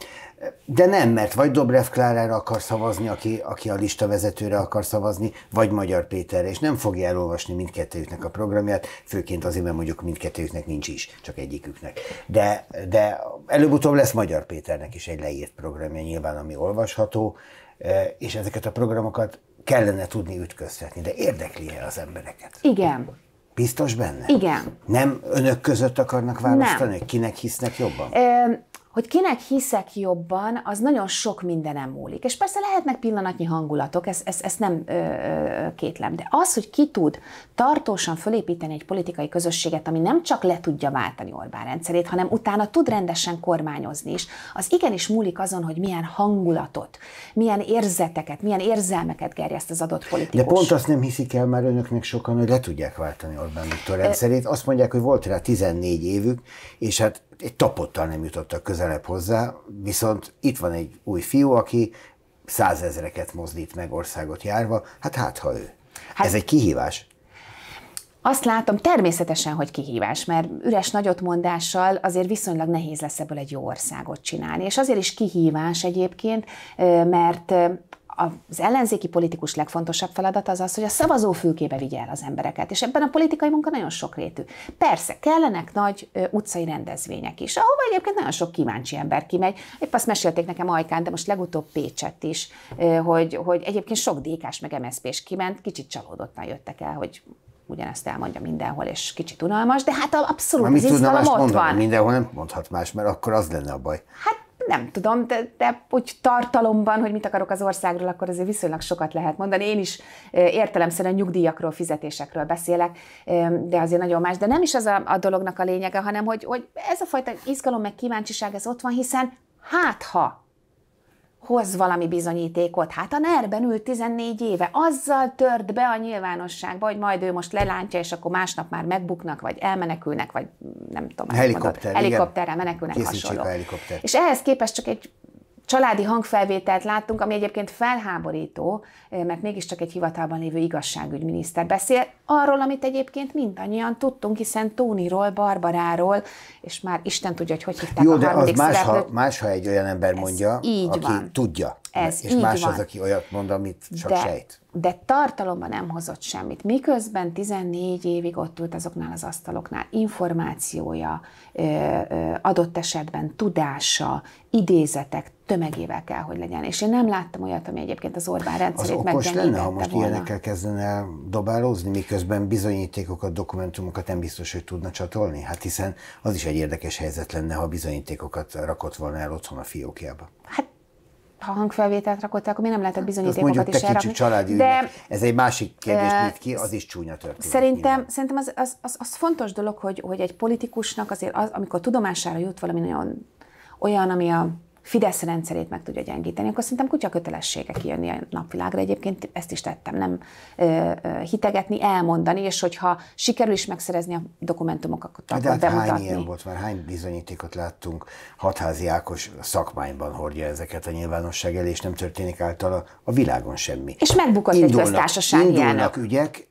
De nem, mert vagy Dobrev Klárára akar szavazni, aki, aki a lista vezetőre akar szavazni, vagy Magyar Péterre, és nem fogja elolvasni mindkettőjüknek a programját, főként azért, mert mondjuk mindkettőjüknek nincs is, csak egyiküknek. De, de előbb-utóbb lesz Magyar Péternek is egy leírt programja, nyilván ami olvasható, e, és ezeket a programokat kellene tudni ütköztetni, de érdekli-e az embereket? Igen. Biztos benne? Igen. Nem önök között akarnak választani, Nem. kinek hisznek jobban? Ö, hogy kinek hiszek jobban, az nagyon sok mindenem múlik. És persze lehetnek pillanatnyi hangulatok, ezt ez, ez nem ö, ö, kétlem, de az, hogy ki tud tartósan fölépíteni egy politikai közösséget, ami nem csak le tudja váltani Orbán rendszerét, hanem utána tud rendesen kormányozni is, az igenis múlik azon, hogy milyen hangulatot, milyen érzeteket, milyen érzelmeket gerjeszt az adott politikus. De pont azt nem hiszik el már önöknek sokan, hogy le tudják váltani Orbán Viktor rendszerét. Azt mondják, hogy volt rá 14 évük, és hát egy tapottal nem jutottak közelebb hozzá, viszont itt van egy új fiú, aki százezreket mozdít meg országot járva, hát hát ha ő. Hát, Ez egy kihívás. Azt látom természetesen, hogy kihívás, mert üres nagyotmondással azért viszonylag nehéz lesz ebből egy jó országot csinálni. És azért is kihívás egyébként, mert az ellenzéki politikus legfontosabb feladat az az, hogy a szavazó fülkébe vigye el az embereket, és ebben a politikai munka nagyon sokrétű. Persze, kellenek nagy ö, utcai rendezvények is, ahova egyébként nagyon sok kíváncsi ember kimegy. Épp azt mesélték nekem Ajkán, de most legutóbb Pécset is, ö, hogy, hogy egyébként sok DK-s meg MSZP-s kiment, kicsit csalódottan jöttek el, hogy ugyanezt elmondja mindenhol, és kicsit unalmas, de hát abszolút Na, az izgalom ott mondani? van. Mindenhol nem mondhat más, mert akkor az lenne a baj. Hát nem tudom, de, de úgy tartalomban, hogy mit akarok az országról, akkor azért viszonylag sokat lehet mondani. Én is értelemszerűen nyugdíjakról, fizetésekről beszélek, de azért nagyon más. De nem is az a, a dolognak a lényege, hanem hogy, hogy ez a fajta izgalom meg kíváncsiság, ez ott van, hiszen hát ha hoz valami bizonyítékot. Hát a nerben ült 14 éve, azzal tört be a nyilvánosságba, hogy majd ő most lelántja, és akkor másnap már megbuknak, vagy elmenekülnek, vagy nem tudom. Helikopter, mondod, helikopterrel menekülnek hasonló. A helikopter. És ehhez képest csak egy családi hangfelvételt láttunk, ami egyébként felháborító, mert mégiscsak egy hivatalban lévő igazságügyminiszter beszél arról, amit egyébként mindannyian tudtunk, hiszen Tóniról, Barbaráról, és már Isten tudja, hogy hogy hívták Jó, a de az más, ha, más, ha egy olyan ember mondja, így aki van. tudja. Ez és így más van. az, aki olyat mond, amit csak de, sejt. De tartalomban nem hozott semmit. Miközben 14 évig ott ült azoknál az asztaloknál. Információja, adott esetben tudása, idézetek tömegével kell, hogy legyen. És én nem láttam olyat, ami egyébként az Orbán rendszerét Az okos lenne, ha most volna. ilyenekkel kezdene dobálózni, miközben bizonyítékokat, dokumentumokat nem biztos, hogy tudna csatolni? Hát hiszen az is egy érdekes helyzet lenne, ha bizonyítékokat rakott volna el otthon a fiókjába. Hát ha hangfelvételt rakott, akkor mi nem lehetett hát, bizonyítékokat mondjuk, is elrakni. családi de Ez egy másik kérdés nyit ki, az is csúnya történet. Szerintem, nyilván. szerintem az, az, az, az, fontos dolog, hogy, hogy egy politikusnak azért az, amikor tudomására jut valami nagyon olyan, ami a Fidesz rendszerét meg tudja gyengíteni, akkor szerintem kutya kötelessége kijönni a napvilágra. Egyébként ezt is tettem, nem ö, ö, hitegetni, elmondani, és hogyha sikerül is megszerezni a dokumentumokat, akkor hát, hát bemutatni. hány ilyen volt már, hány bizonyítékot láttunk, hatházi Ákos szakmányban hordja ezeket a nyilvánosság elé, és nem történik általa a világon semmi. És megbukott indulnak, egy köztársaság Indulnak ilyenek. ügyek,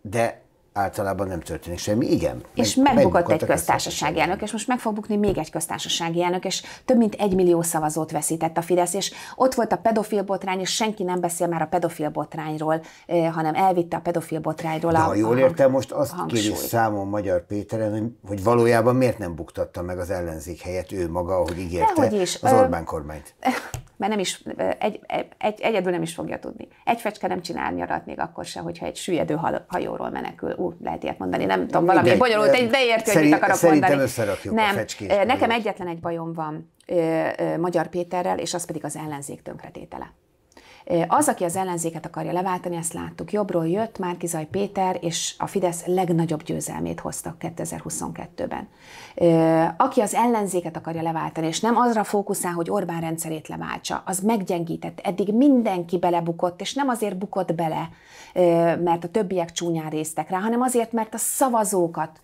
de általában nem történik semmi. Igen. És meg, megbukott egy köztársasági elnök, és most meg fog bukni még egy köztársasági elnök, és több mint egy millió szavazót veszített a Fidesz, és ott volt a pedofil botrány, és senki nem beszél már a pedofil botrányról, hanem elvitte a pedofil botrányról De a ha jól értem, most azt kéri számon Magyar Péteren, hogy, hogy valójában miért nem buktatta meg az ellenzék helyett ő maga, ahogy ígérte, is. az Orbán kormányt mert nem is, egy, egy, egyedül nem is fogja tudni. Egy fecske nem csinál nyarat még akkor se, hogyha egy süllyedő hajóról menekül. Ú, lehet ilyet mondani, nem tudom, valami Mindegy, bonyolult, de érti, hogy mit akarok szerintem mondani. Szerintem nem, a fecskét. Nekem egyetlen egy bajom van Magyar Péterrel, és az pedig az ellenzék tönkretétele. Az, aki az ellenzéket akarja leváltani, ezt láttuk. Jobbról jött Márkizaj Péter, és a Fidesz legnagyobb győzelmét hoztak 2022-ben. Aki az ellenzéket akarja leváltani, és nem azra fókuszál, hogy Orbán rendszerét leváltsa, az meggyengített. Eddig mindenki belebukott, és nem azért bukott bele, mert a többiek csúnyán résztek rá, hanem azért, mert a szavazókat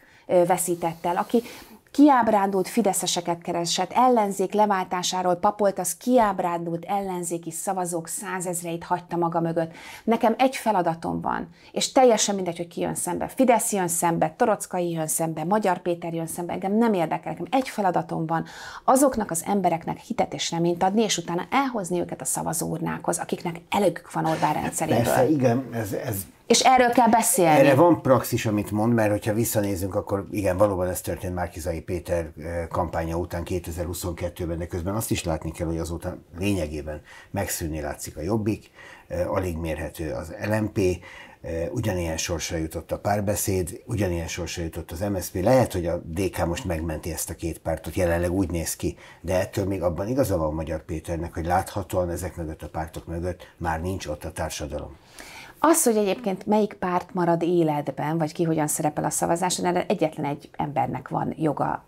veszített el, aki kiábrándult fideszeseket keresett, ellenzék leváltásáról papolt, az kiábrándult ellenzéki szavazók százezreit hagyta maga mögött. Nekem egy feladatom van, és teljesen mindegy, hogy ki jön szembe. Fidesz jön szembe, Torockai jön szembe, Magyar Péter jön szembe, engem nem érdekel, nekem egy feladatom van, azoknak az embereknek hitet és reményt adni, és utána elhozni őket a szavazórnákhoz, akiknek elegük van Orbán hát rendszeréből. Persze, igen, ez, ez és erről kell beszélni. Erre van praxis, amit mond, mert hogyha visszanézünk, akkor igen, valóban ez történt Márkizai Péter eh, kampánya után 2022-ben, de közben azt is látni kell, hogy azóta lényegében megszűnni látszik a Jobbik, eh, alig mérhető az LMP, eh, ugyanilyen sorsra jutott a párbeszéd, ugyanilyen sorsra jutott az MSZP. Lehet, hogy a DK most megmenti ezt a két pártot, jelenleg úgy néz ki, de ettől még abban igaza van Magyar Péternek, hogy láthatóan ezek mögött a pártok mögött már nincs ott a társadalom. Az, hogy egyébként melyik párt marad életben, vagy ki hogyan szerepel a szavazáson, erre egyetlen egy embernek van joga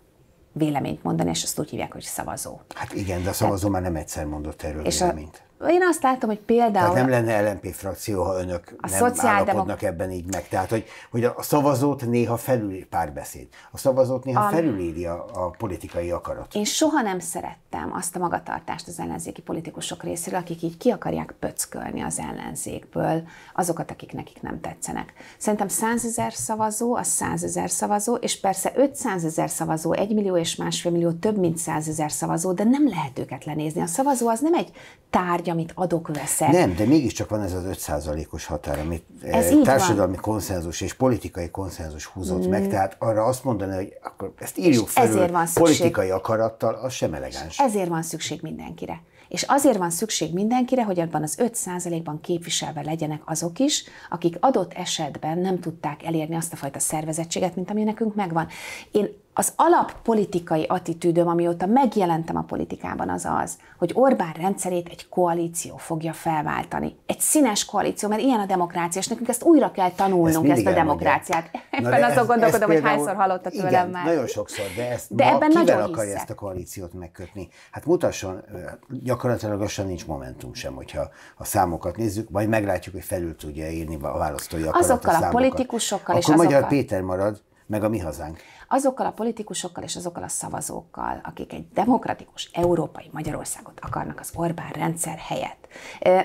véleményt mondani, és azt úgy hívják, hogy szavazó. Hát igen, de a szavazó Tehát, már nem egyszer mondott erről és véleményt. A, én azt látom, hogy például... Tehát nem lenne LNP frakció, ha önök a nem szociáldemok... ebben így meg. Tehát, hogy, hogy a szavazót néha felül párbeszéd. A szavazót néha a... felüléri a, a politikai akarat. Én soha nem szerettem azt a magatartást az ellenzéki politikusok részéről, akik így ki akarják pöckölni az ellenzékből azokat, akik nekik nem tetszenek. Szerintem 100 ezer szavazó, az 100 ezer szavazó, és persze 500 ezer szavazó, 1 millió és másfél millió, több mint 100 ezer szavazó, de nem lehet őket lenézni. A szavazó az nem egy tárgy, amit adok, veszek. Nem, de mégiscsak van ez az 5%-os határ, amit ez eh, társadalmi van. konszenzus és politikai konszenzus húzott mm. meg, tehát arra azt mondani, hogy akkor ezt írjuk és felül ezért van szükség. politikai akarattal, az sem elegáns. És ezért van szükség mindenkire. És azért van szükség mindenkire, hogy abban az 5%-ban képviselve legyenek azok is, akik adott esetben nem tudták elérni azt a fajta szervezettséget, mint ami nekünk megvan. Én az alappolitikai attitűdöm, amióta megjelentem a politikában, az az, hogy Orbán rendszerét egy koalíció fogja felváltani. Egy színes koalíció, mert ilyen a demokrácia, és nekünk ezt újra kell tanulnunk, ezt, ezt a demokráciát. Ebben azon gondolkodom, ez például, hogy hányszor hallotta tőlem igen, már. nagyon sokszor, de ezt de ma ebben kivel nagyon akarja hiszen. ezt a koalíciót megkötni? Hát mutasson, gyakorlatilag lassan nincs momentum sem, hogyha a számokat nézzük, majd meglátjuk, hogy felül tudja írni a választói Azokkal a, a politikusokkal Akkor és Magyar azokkal... Péter marad, meg a mi hazánk azokkal a politikusokkal és azokkal a szavazókkal, akik egy demokratikus európai Magyarországot akarnak az Orbán rendszer helyett.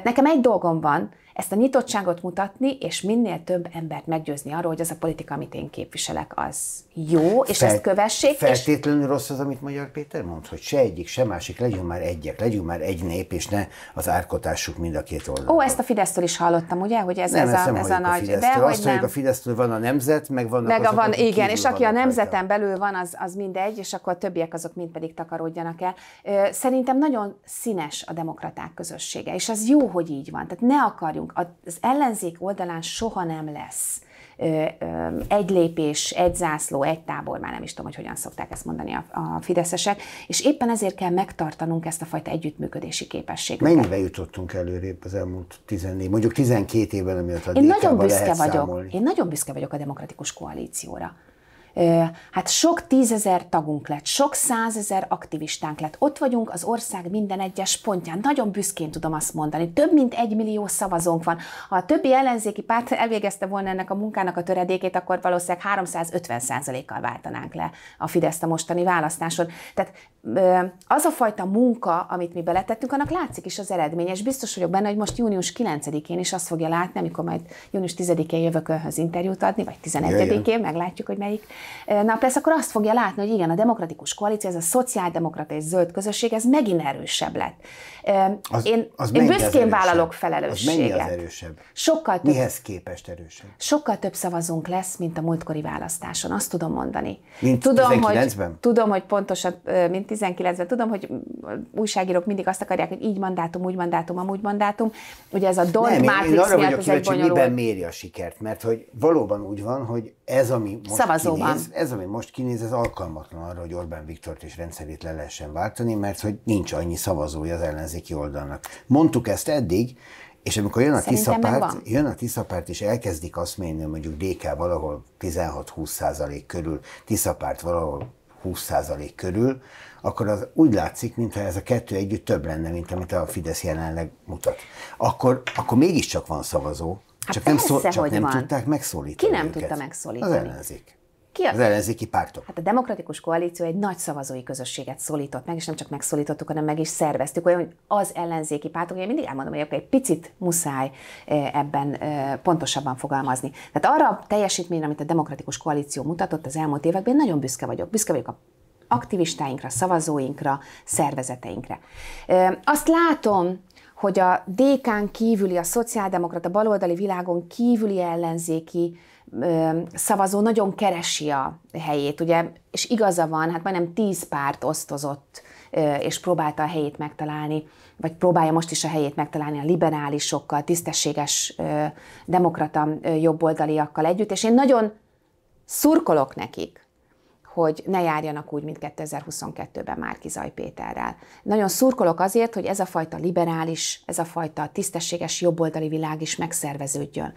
Nekem egy dolgom van, ezt a nyitottságot mutatni, és minél több embert meggyőzni arról, hogy az a politika, amit én képviselek, az jó, és Fel, ezt kövessék. Feltétlenül és... rossz az, amit Magyar Péter mond, hogy se egyik, se másik, legyünk már egyek, legyünk már egy nép, és ne az árkotásuk mind a két oldalon. Ó, ezt a Fidesztől is hallottam, ugye, hogy ez, nem, ez, a, nem ez a, a nagy... Fidesztől. De, Azt, hogy a Fidesztől van a nemzet, meg a. meg azok, van, Igen, és aki a nemzeten rajta. belül van, az, az mindegy, és akkor a többiek azok mind pedig takarodjanak el. Szerintem nagyon színes a demokraták közössége, és ez jó, hogy így van. Tehát ne akarjunk gondoljunk. Az ellenzék oldalán soha nem lesz egy lépés, egy zászló, egy tábor, már nem is tudom, hogy hogyan szokták ezt mondani a, a fideszesek, és éppen ezért kell megtartanunk ezt a fajta együttműködési képességet. Mennyivel jutottunk előrébb az elmúlt 14, mondjuk 12 évben, amióta a Én nagyon büszke vagyok. Számolni. Én nagyon büszke vagyok a demokratikus koalícióra hát sok tízezer tagunk lett, sok százezer aktivistánk lett. Ott vagyunk az ország minden egyes pontján. Nagyon büszkén tudom azt mondani. Több mint egy millió szavazónk van. Ha a többi ellenzéki párt [laughs] elvégezte volna ennek a munkának a töredékét, akkor valószínűleg 350 százalékkal váltanánk le a Fideszt a mostani választáson. Tehát az a fajta munka, amit mi beletettünk, annak látszik is az eredmény, és biztos vagyok benne, hogy most június 9-én is azt fogja látni, amikor majd június 10-én jövök önhöz interjút adni, vagy 11-én, meglátjuk, hogy melyik Eh, na persze akkor azt fogja látni, hogy igen, a demokratikus koalíció, ez a szociáldemokrata és zöld közösség, ez megint erősebb lett. Az, én az én büszkén vállalok felelősséget. Az az erősebb? Sokkal több, Mihez képest erősebb? Sokkal több szavazunk lesz, mint a múltkori választáson, azt tudom mondani. Mint tudom, 19-ben? Hogy, tudom, hogy pontosan, mint 19-ben, tudom, hogy újságírók mindig azt akarják, hogy így mandátum, úgy mandátum, amúgy mandátum. Ugye ez a Don't Nem, Matrix nem én arra vagyok kíváncsi, miben méri a sikert, mert hogy valóban úgy van, hogy ez, ami most kinéz, ez, ami most kinéz, ez alkalmatlan arra, hogy Orbán Viktort és rendszerét le lehessen váltani, mert hogy nincs annyi szavazója az ellenzéki oldalnak. Mondtuk ezt eddig, és amikor jön a Tiszapárt, jön a Tiszapárt, és elkezdik azt menni, hogy mondjuk DK valahol 16-20 százalék körül, Tiszapárt valahol 20 százalék körül, akkor az úgy látszik, mintha ez a kettő együtt több lenne, mint amit a Fidesz jelenleg mutat. Akkor, akkor mégiscsak van szavazó, Hát csak nem, szó, csak nem van. tudták megszólítani Ki nem őket. tudta megszólítani? Az ellenzék. Ki a... Az ellenzéki pártok. Hát a demokratikus koalíció egy nagy szavazói közösséget szólított meg, és nem csak megszólítottuk, hanem meg is szerveztük. Olyan, hogy az ellenzéki pártok, én mindig elmondom, hogy egy picit muszáj ebben pontosabban fogalmazni. Tehát arra a teljesítményre, amit a demokratikus koalíció mutatott az elmúlt években, én nagyon büszke vagyok. Büszke vagyok a aktivistáinkra, szavazóinkra, szervezeteinkre. Azt látom, hogy a DK-n kívüli, a szociáldemokrata baloldali világon kívüli ellenzéki ö, szavazó nagyon keresi a helyét, ugye, és igaza van, hát majdnem tíz párt osztozott és próbálta a helyét megtalálni, vagy próbálja most is a helyét megtalálni a liberálisokkal, tisztességes demokrata jobboldaliakkal együtt, és én nagyon szurkolok nekik, hogy ne járjanak úgy, mint 2022-ben már Zaj Péterrel. Nagyon szurkolok azért, hogy ez a fajta liberális, ez a fajta tisztességes jobboldali világ is megszerveződjön.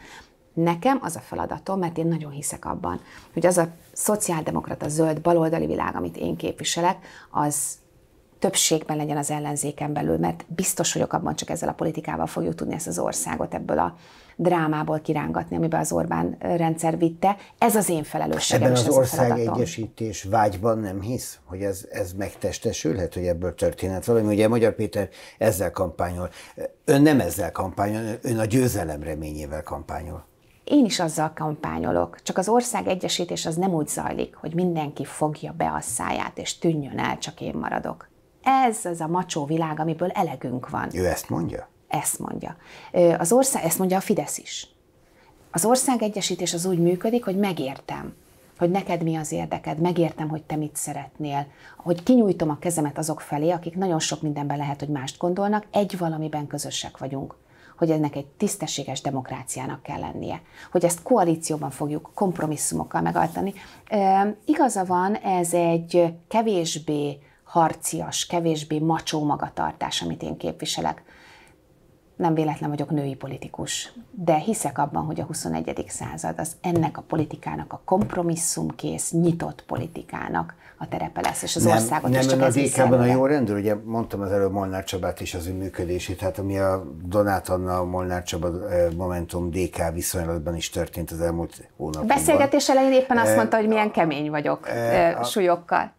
Nekem az a feladatom, mert én nagyon hiszek abban, hogy az a szociáldemokrata zöld baloldali világ, amit én képviselek, az többségben legyen az ellenzéken belül, mert biztos vagyok abban, csak ezzel a politikával fogjuk tudni ezt az országot ebből a drámából kirángatni, amiben az Orbán rendszer vitte. Ez az én felelősségem. Ebben az ország egyesítés vágyban nem hisz, hogy ez, ez megtestesülhet, hogy ebből történhet valami. Ugye Magyar Péter ezzel kampányol. Ön nem ezzel kampányol, ön a győzelem reményével kampányol. Én is azzal kampányolok, csak az ország egyesítés az nem úgy zajlik, hogy mindenki fogja be a száját és tűnjön el, csak én maradok. Ez az a macsó világ, amiből elegünk van. Ő ezt mondja? Ezt mondja. Az ország, ezt mondja a Fidesz is. Az ország egyesítés az úgy működik, hogy megértem, hogy neked mi az érdeked, megértem, hogy te mit szeretnél, hogy kinyújtom a kezemet azok felé, akik nagyon sok mindenben lehet, hogy mást gondolnak, egy valamiben közösek vagyunk hogy ennek egy tisztességes demokráciának kell lennie, hogy ezt koalícióban fogjuk kompromisszumokkal megaltani. E, igaza van, ez egy kevésbé harcias, kevésbé macsó magatartás, amit én képviselek nem véletlen vagyok női politikus, de hiszek abban, hogy a 21. század az ennek a politikának, a kompromisszumkész, nyitott politikának a terepe lesz, és az nem, országot nem, is csak ez a dk a jó rendőr, ugye mondtam az előbb Molnár Csabát és az ő működését, hát ami a Donát Anna, Molnár Csaba, Momentum, DK viszonylatban is történt az elmúlt hónapokban. Beszélgetés elején éppen azt e, mondta, hogy milyen kemény vagyok e, a, súlyokkal.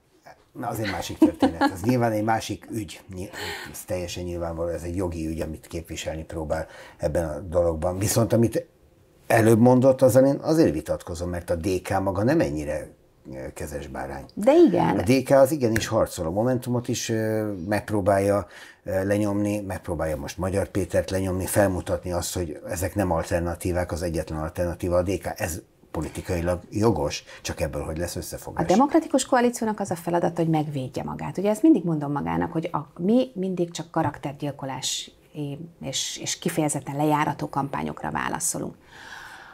Na, az egy másik történet. Ez nyilván egy másik ügy. Ez teljesen nyilvánvaló, ez egy jogi ügy, amit képviselni próbál ebben a dologban. Viszont amit előbb mondott, azzal én azért vitatkozom, mert a DK maga nem ennyire kezes bárány. De igen. A DK az igenis harcol, a Momentumot is megpróbálja lenyomni, megpróbálja most Magyar Pétert lenyomni, felmutatni azt, hogy ezek nem alternatívák, az egyetlen alternatíva a DK. Ez politikailag jogos, csak ebből hogy lesz összefogás. A demokratikus koalíciónak az a feladat, hogy megvédje magát. Ugye ezt mindig mondom magának, hogy a, mi mindig csak karaktergyilkolás és, és kifejezetten lejárató kampányokra válaszolunk.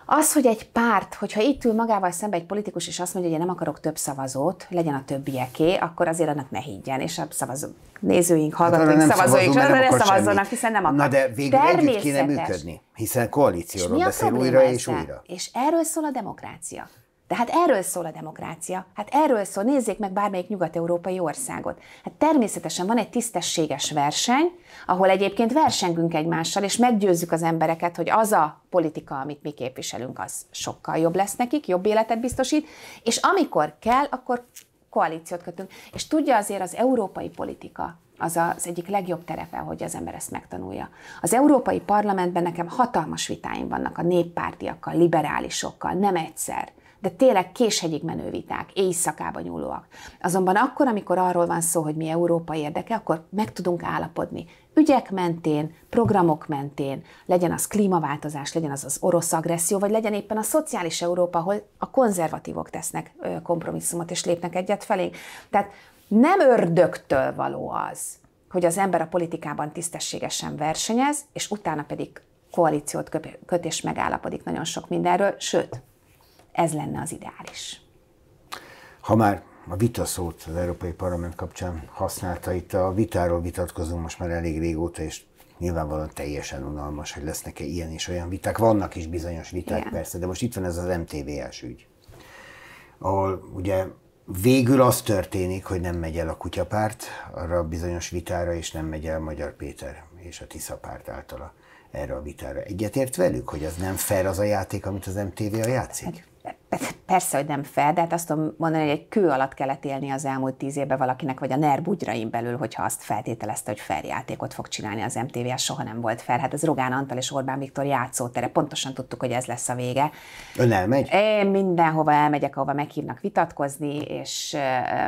Az, hogy egy párt, hogyha itt ül magával szembe egy politikus, és azt mondja, hogy én nem akarok több szavazót, legyen a többieké, akkor azért annak ne higgyen, és a szavazó, nézőink, hát hallgatóink, hát, szavazóink, szavazunk, arra ne szavazzanak, semmit. hiszen nem akarok. Na de végül együtt kéne működni, hiszen koalícióról beszél újra és újra. És erről szól a demokrácia. De hát erről szól a demokrácia, hát erről szól, nézzék meg bármelyik nyugat-európai országot. Hát természetesen van egy tisztességes verseny, ahol egyébként versengünk egymással, és meggyőzzük az embereket, hogy az a politika, amit mi képviselünk, az sokkal jobb lesz nekik, jobb életet biztosít, és amikor kell, akkor koalíciót kötünk. És tudja azért az európai politika, az az egyik legjobb terepe, hogy az ember ezt megtanulja. Az Európai Parlamentben nekem hatalmas vitáim vannak a néppártiakkal, liberálisokkal, nem egyszer de tényleg késhegyig menő viták, éjszakába nyúlóak. Azonban akkor, amikor arról van szó, hogy mi Európa érdeke, akkor meg tudunk állapodni. Ügyek mentén, programok mentén, legyen az klímaváltozás, legyen az az orosz agresszió, vagy legyen éppen a szociális Európa, ahol a konzervatívok tesznek kompromisszumot és lépnek egyet felé. Tehát nem ördögtől való az, hogy az ember a politikában tisztességesen versenyez, és utána pedig koalíciót köt és megállapodik nagyon sok mindenről, sőt, ez lenne az ideális. Ha már a vita szót az Európai Parlament kapcsán használta, itt a vitáról vitatkozunk most már elég régóta, és nyilvánvalóan teljesen unalmas, hogy lesznek-e ilyen és olyan viták. Vannak is bizonyos viták Igen. persze, de most itt van ez az MTVS ügy, ahol ugye végül az történik, hogy nem megy el a kutyapárt arra a bizonyos vitára, és nem megy el Magyar Péter és a Tisza párt általa erre a vitára. Egyetért velük, hogy az nem fair az a játék, amit az MTV a játszik? Hát persze, hogy nem fel, de hát azt tudom mondani, hogy egy kő alatt kellett élni az elmúlt tíz évben valakinek, vagy a NER bugyraim belül, hogyha azt feltételezte, hogy feljátékot fog csinálni az MTV, az soha nem volt fel. Hát ez Rogán Antal és Orbán Viktor játszótere, pontosan tudtuk, hogy ez lesz a vége. Ön elmegy? Én mindenhova elmegyek, ahova meghívnak vitatkozni, és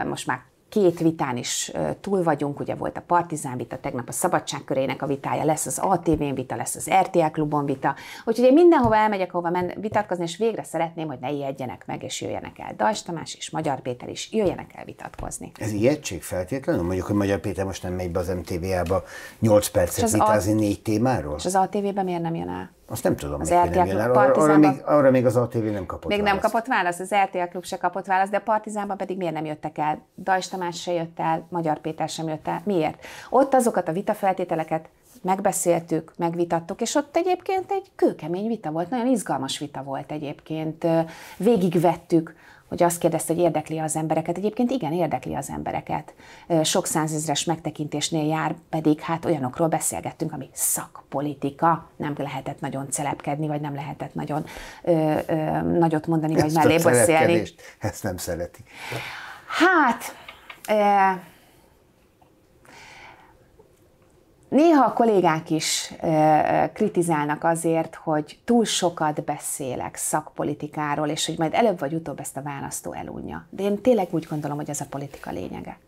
most már két vitán is túl vagyunk, ugye volt a Partizán vita, tegnap a Szabadságkörének a vitája, lesz az ATV-n vita, lesz az RTL klubon vita, úgyhogy én mindenhova elmegyek, ahova men, vitatkozni, és végre szeretném, hogy ne ijedjenek meg, és jöjjenek el Dajs Tamás és Magyar Péter is, jöjjenek el vitatkozni. Ez ijedtség feltétlenül? Mondjuk, hogy Magyar Péter most nem megy be az mtv ába 8 percet vitázni négy témáról? És az ATV-be miért nem jön el? Azt nem tudom, az RTL Klub arra, arra, még, arra még az ATV nem kapott Még választ. nem kapott választ, az RTL Klub se kapott választ, de a Partizánban pedig miért nem jöttek el? Dajs Tamás se jött el, Magyar Péter sem jött el. Miért? Ott azokat a vitafeltételeket megbeszéltük, megvitattuk, és ott egyébként egy kőkemény vita volt, nagyon izgalmas vita volt egyébként. Végigvettük hogy azt kérdezte, hogy érdekli az embereket. Egyébként igen, érdekli az embereket. Sok százezres megtekintésnél jár, pedig hát olyanokról beszélgettünk, ami szakpolitika, nem lehetett nagyon celepkedni, vagy nem lehetett nagyon ö, ö, nagyot mondani, Ezt vagy mellé beszélni. Ezt nem szereti. Hát, e, Néha a kollégák is kritizálnak azért, hogy túl sokat beszélek szakpolitikáról, és hogy majd előbb vagy utóbb ezt a választó elúnya. De én tényleg úgy gondolom, hogy ez a politika lényege.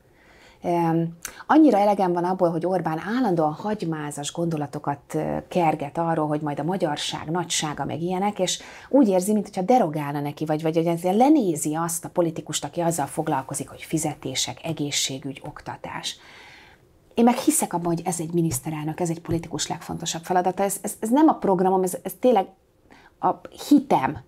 Annyira elegem van abból, hogy Orbán állandóan hagymázas gondolatokat kerget arról, hogy majd a magyarság, nagysága, meg ilyenek, és úgy érzi, mintha derogálna neki, vagy, vagy hogy lenézi azt a politikust, aki azzal foglalkozik, hogy fizetések, egészségügy, oktatás én meg hiszek abban, hogy ez egy miniszterelnök, ez egy politikus legfontosabb feladata. Ez, ez, ez nem a programom, ez, ez tényleg a hitem,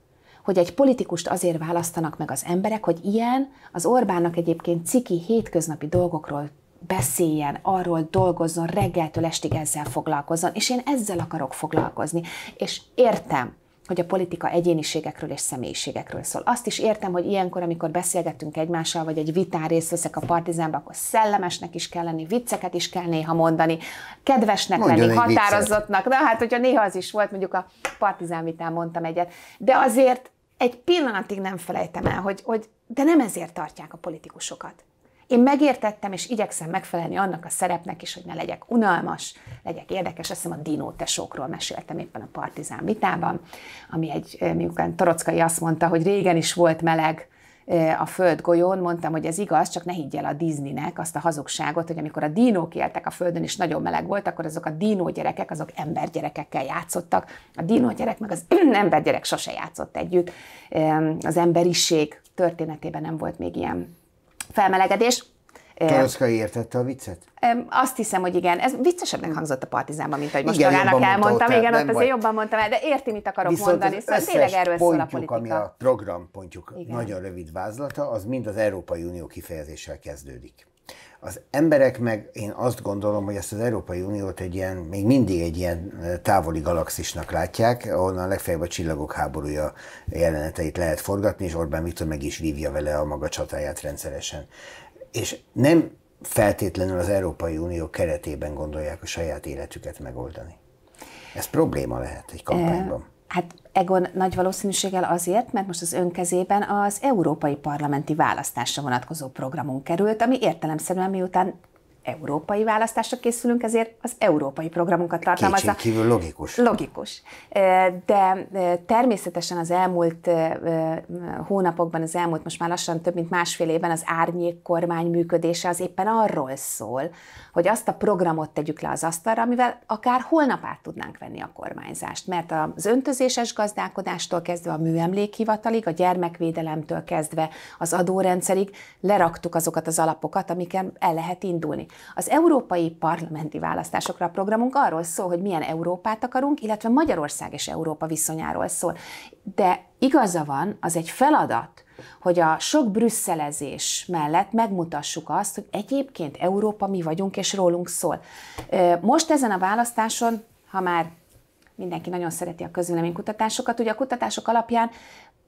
hogy egy politikust azért választanak meg az emberek, hogy ilyen az Orbánnak egyébként ciki hétköznapi dolgokról beszéljen, arról dolgozzon, reggeltől estig ezzel foglalkozzon, és én ezzel akarok foglalkozni. És értem, hogy a politika egyéniségekről és személyiségekről szól. Azt is értem, hogy ilyenkor, amikor beszélgetünk egymással, vagy egy vitán részt veszek a partizánba, akkor szellemesnek is kell lenni, vicceket is kell néha mondani, kedvesnek Mondjon lenni, határozottnak. Viccet. Na hát, hogyha néha az is volt, mondjuk a partizán vitán mondtam egyet. De azért egy pillanatig nem felejtem el, hogy, hogy de nem ezért tartják a politikusokat. Én megértettem, és igyekszem megfelelni annak a szerepnek is, hogy ne legyek unalmas, legyek érdekes. Azt hiszem a dinó tesókról meséltem éppen a Partizán vitában, ami egy, eh, miután Torockai azt mondta, hogy régen is volt meleg, eh, a föld golyón, mondtam, hogy ez igaz, csak ne higgyel el a Disneynek azt a hazugságot, hogy amikor a dinók éltek a földön és nagyon meleg volt, akkor azok a dinó gyerekek, azok embergyerekekkel játszottak. A dinó gyerek meg az [clears throat] embergyerek sose játszott együtt. Az emberiség történetében nem volt még ilyen felmelegedés. Toroszkai értette a viccet? Azt hiszem, hogy igen. Ez viccesebbnek hangzott a Partizánban, mint ahogy most igen, magának elmondtam. Igen, ott azért jobban mondtam el, de érti, mit akarok Viszont mondani. Szóval tényleg erről szól a politika. ami a programpontjuk nagyon rövid vázlata, az mind az Európai Unió kifejezéssel kezdődik. Az emberek meg, én azt gondolom, hogy ezt az Európai Uniót egy ilyen, még mindig egy ilyen távoli galaxisnak látják, onnan legfeljebb a csillagok háborúja jeleneteit lehet forgatni, és Orbán Viktor meg is vívja vele a maga csatáját rendszeresen. És nem feltétlenül az Európai Unió keretében gondolják a saját életüket megoldani. Ez probléma lehet egy kampányban. Hát Egon nagy valószínűséggel azért, mert most az kezében az európai parlamenti választásra vonatkozó programunk került, ami értelemszerűen miután európai választásra készülünk, ezért az európai programunkat tartalmazza. kívül logikus. Logikus. De természetesen az elmúlt hónapokban, az elmúlt most már lassan több mint másfél évben az árnyék kormány működése az éppen arról szól, hogy azt a programot tegyük le az asztalra, amivel akár holnap át tudnánk venni a kormányzást. Mert az öntözéses gazdálkodástól kezdve a műemlékhivatalig, a gyermekvédelemtől kezdve az adórendszerig leraktuk azokat az alapokat, amiken el lehet indulni. Az európai parlamenti választásokra a programunk arról szól, hogy milyen Európát akarunk, illetve Magyarország és Európa viszonyáról szól. De igaza van, az egy feladat, hogy a sok brüsszelezés mellett megmutassuk azt, hogy egyébként Európa mi vagyunk és rólunk szól. Most ezen a választáson, ha már mindenki nagyon szereti a közvéleménykutatásokat, ugye a kutatások alapján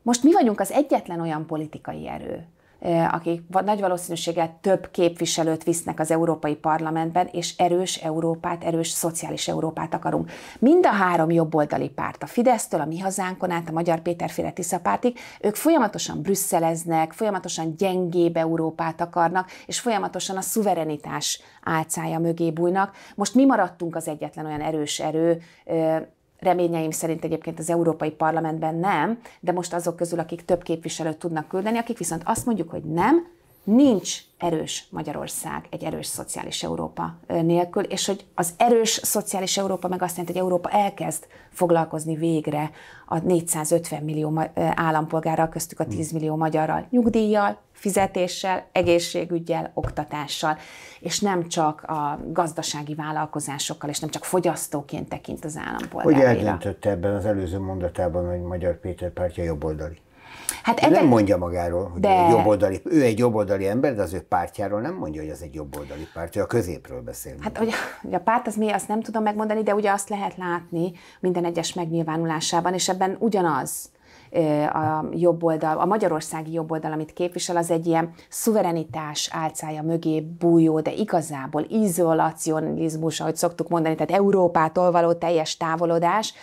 most mi vagyunk az egyetlen olyan politikai erő, Eh, akik nagy valószínűséggel több képviselőt visznek az Európai Parlamentben, és erős Európát, erős szociális Európát akarunk. Mind a három jobboldali párt, a Fidesztől, a Mi Hazánkon át, a Magyar Péter Féle pártig, ők folyamatosan brüsszeleznek, folyamatosan gyengébb Európát akarnak, és folyamatosan a szuverenitás álcája mögé bújnak. Most mi maradtunk az egyetlen olyan erős erő, eh, Reményeim szerint egyébként az Európai Parlamentben nem, de most azok közül, akik több képviselőt tudnak küldeni, akik viszont azt mondjuk, hogy nem, nincs erős Magyarország egy erős szociális Európa nélkül, és hogy az erős szociális Európa meg azt jelenti, hogy Európa elkezd foglalkozni végre a 450 millió állampolgárral, köztük a 10 millió magyarral, nyugdíjjal, fizetéssel, egészségügyel, oktatással, és nem csak a gazdasági vállalkozásokkal, és nem csak fogyasztóként tekint az állampolgára. Hogy eldöntötte ebben az előző mondatában, hogy Magyar Péter pártja jobboldali? Hát ebben... Nem mondja magáról, hogy de... ő, jobboldali, ő egy jobboldali ember, de az ő pártjáról nem mondja, hogy az egy jobboldali párt, ő a középről beszél. Hát hogy, hogy a párt az mi, azt nem tudom megmondani, de ugye azt lehet látni minden egyes megnyilvánulásában, és ebben ugyanaz a jobb oldal, a magyarországi jobb oldal, amit képvisel, az egy ilyen szuverenitás álcája mögé bújó, de igazából izolacionizmus, ahogy szoktuk mondani, tehát Európától való teljes távolodás,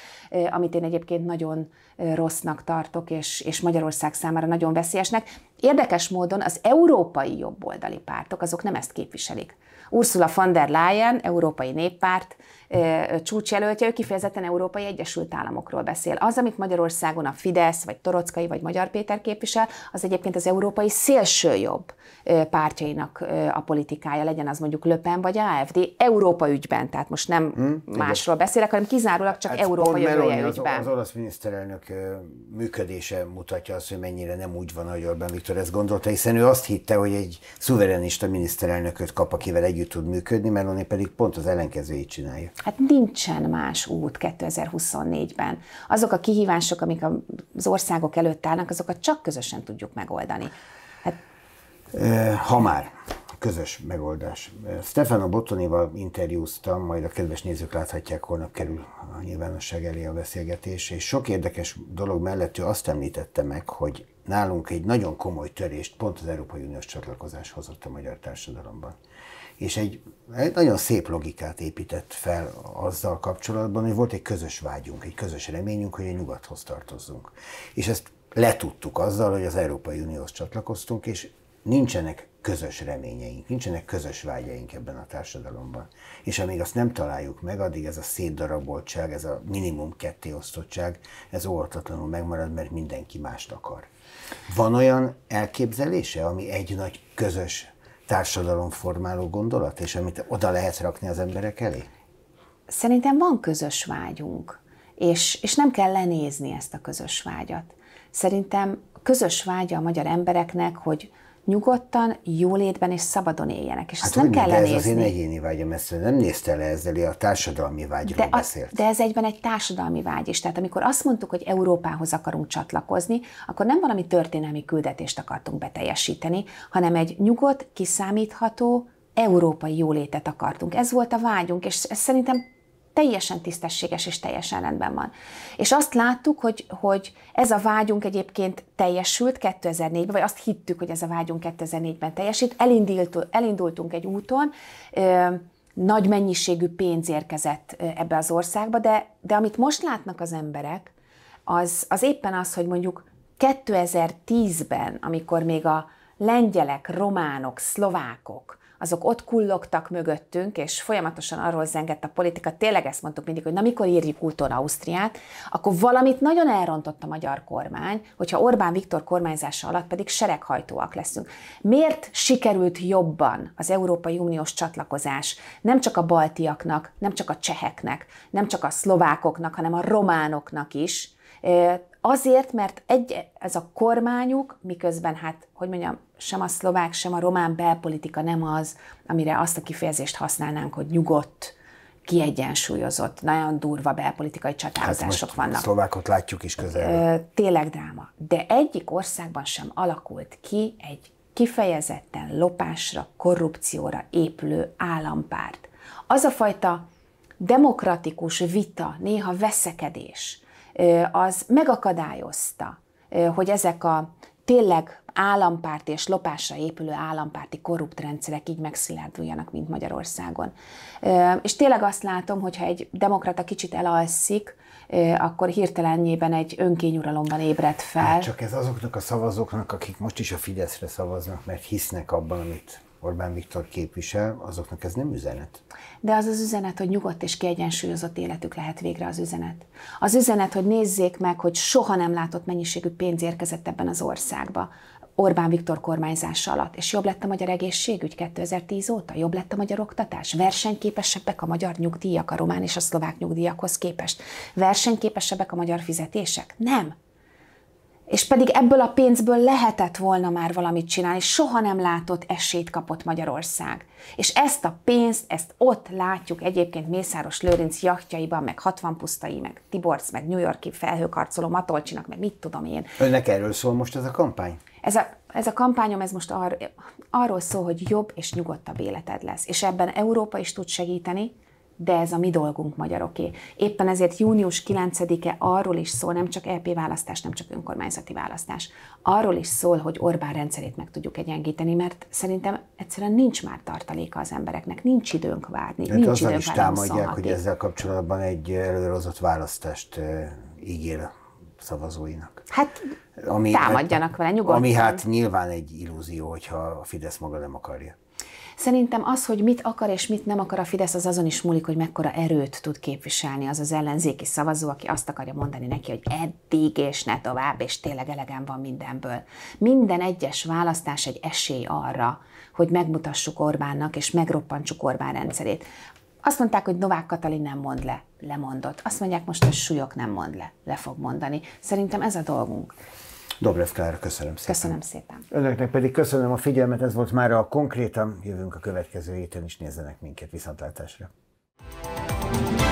amit én egyébként nagyon rossznak tartok, és, és Magyarország számára nagyon veszélyesnek. Érdekes módon az európai jobboldali pártok, azok nem ezt képviselik. Ursula von der Leyen, Európai Néppárt, csúcsjelöltje, ő kifejezetten Európai Egyesült Államokról beszél. Az, amit Magyarországon a Fidesz, vagy Torockai, vagy Magyar Péter képvisel, az egyébként az európai szélső jobb pártjainak a politikája, legyen az mondjuk Löpen vagy AFD, Európa ügyben, tehát most nem hmm, másról igaz. beszélek, hanem kizárólag csak hát Európa jövője az, ügyben. Az olasz miniszterelnök működése mutatja azt, hogy mennyire nem úgy van, ahogy Orbán Viktor ezt gondolta, hiszen ő azt hitte, hogy egy szuverenista miniszterelnököt kap, akivel együtt tud működni, mert pedig pont az ellenkezőjét csinálja. Hát nincsen más út 2024-ben. Azok a kihívások, amik az országok előtt állnak, azokat csak közösen tudjuk megoldani. Hát... Ha már közös megoldás. Stefano Bottonival interjúztam, majd a kedves nézők láthatják, holnap kerül a nyilvánosság elé a beszélgetés, és sok érdekes dolog mellett ő azt említette meg, hogy nálunk egy nagyon komoly törést pont az Európai Uniós csatlakozás hozott a magyar társadalomban és egy, egy nagyon szép logikát épített fel azzal kapcsolatban, hogy volt egy közös vágyunk, egy közös reményünk, hogy a nyugathoz tartozzunk. És ezt letudtuk azzal, hogy az Európai Unióhoz csatlakoztunk, és nincsenek közös reményeink, nincsenek közös vágyaink ebben a társadalomban. És amíg azt nem találjuk meg, addig ez a szétdaraboltság, ez a minimum kettéosztottság, ez óvatatlanul megmarad, mert mindenki mást akar. Van olyan elképzelése, ami egy nagy közös társadalomformáló gondolat, és amit oda lehet rakni az emberek elé? Szerintem van közös vágyunk, és, és nem kell lenézni ezt a közös vágyat. Szerintem közös vágya a magyar embereknek, hogy, nyugodtan, jólétben és szabadon éljenek. És hát ezt nem úgy, kell de ez az én egyéni vágyam, ezt nem nézte le ezzel, a társadalmi vágyról de beszélt. de ez egyben egy társadalmi vágy is. Tehát amikor azt mondtuk, hogy Európához akarunk csatlakozni, akkor nem valami történelmi küldetést akartunk beteljesíteni, hanem egy nyugodt, kiszámítható, európai jólétet akartunk. Ez volt a vágyunk, és ez szerintem teljesen tisztességes és teljesen rendben van. És azt láttuk, hogy, hogy ez a vágyunk egyébként teljesült 2004-ben, vagy azt hittük, hogy ez a vágyunk 2004-ben teljesít. Elindult, elindultunk egy úton, ö, nagy mennyiségű pénz érkezett ebbe az országba, de, de amit most látnak az emberek, az, az éppen az, hogy mondjuk 2010-ben, amikor még a lengyelek, románok, szlovákok, azok ott kullogtak mögöttünk, és folyamatosan arról zengett a politika, tényleg ezt mondtuk mindig, hogy na mikor írjuk úton Ausztriát, akkor valamit nagyon elrontott a magyar kormány, hogyha Orbán Viktor kormányzása alatt pedig sereghajtóak leszünk. Miért sikerült jobban az Európai Uniós csatlakozás nem csak a baltiaknak, nem csak a cseheknek, nem csak a szlovákoknak, hanem a románoknak is, Azért, mert egy, ez a kormányuk, miközben hát, hogy mondjam, sem a szlovák, sem a román belpolitika nem az, amire azt a kifejezést használnánk, hogy nyugodt, kiegyensúlyozott, nagyon durva belpolitikai hát csatározások hát vannak. Szlovákot látjuk is közel. Tényleg dráma. De egyik országban sem alakult ki egy kifejezetten lopásra, korrupcióra épülő állampárt. Az a fajta demokratikus vita, néha veszekedés, az megakadályozta, hogy ezek a tényleg állampárti és lopásra épülő állampárti korrupt rendszerek így megszilárduljanak, mint Magyarországon. És tényleg azt látom, hogyha egy demokrata kicsit elalszik, akkor hirtelennyében egy önkényuralomban ébred hát fel. Hát csak ez azoknak a szavazóknak, akik most is a Fideszre szavaznak, mert hisznek abban, amit Orbán Viktor képvisel, azoknak ez nem üzenet. De az az üzenet, hogy nyugodt és kiegyensúlyozott életük lehet végre az üzenet. Az üzenet, hogy nézzék meg, hogy soha nem látott mennyiségű pénz érkezett ebben az országba. Orbán Viktor kormányzása alatt, és jobb lett a magyar egészségügy 2010 óta, jobb lett a magyar oktatás, versenyképesebbek a magyar nyugdíjak a román és a szlovák nyugdíjakhoz képest, versenyképesebbek a magyar fizetések? Nem, és pedig ebből a pénzből lehetett volna már valamit csinálni, soha nem látott esélyt kapott Magyarország. És ezt a pénzt, ezt ott látjuk egyébként Mészáros Lőrinc jachtjaiban, meg 60 pusztai, meg Tiborcs, meg New Yorki felhőkarcoló Matolcsinak, meg mit tudom én. Önnek erről szól most ez a kampány? Ez a, ez a kampányom, ez most ar, arról szól, hogy jobb és nyugodtabb életed lesz. És ebben Európa is tud segíteni, de ez a mi dolgunk magyaroké. Éppen ezért június 9-e arról is szól, nem csak LP e választás, nem csak önkormányzati választás, arról is szól, hogy Orbán rendszerét meg tudjuk egyengíteni, mert szerintem egyszerűen nincs már tartaléka az embereknek, nincs időnk várni. Hát nincs azzal időnk is támadják, hogy ezzel kapcsolatban egy előrehozott választást ígér szavazóinak. Hát ami, támadjanak vele nyugodtan. Ami hát nyilván egy illúzió, hogyha a Fidesz maga nem akarja. Szerintem az, hogy mit akar és mit nem akar a Fidesz, az azon is múlik, hogy mekkora erőt tud képviselni az az ellenzéki szavazó, aki azt akarja mondani neki, hogy eddig és ne tovább, és tényleg elegem van mindenből. Minden egyes választás egy esély arra, hogy megmutassuk Orbánnak, és megroppantsuk Orbán rendszerét. Azt mondták, hogy Novák Katalin nem mond le, lemondott. Azt mondják most, hogy Súlyok nem mond le, le fog mondani. Szerintem ez a dolgunk. Dobrev Klára, köszönöm szépen. Köszönöm szépen. Önöknek pedig köszönöm a figyelmet, ez volt már a konkrétan. Jövünk a következő héten is, nézzenek minket viszontlátásra. thank you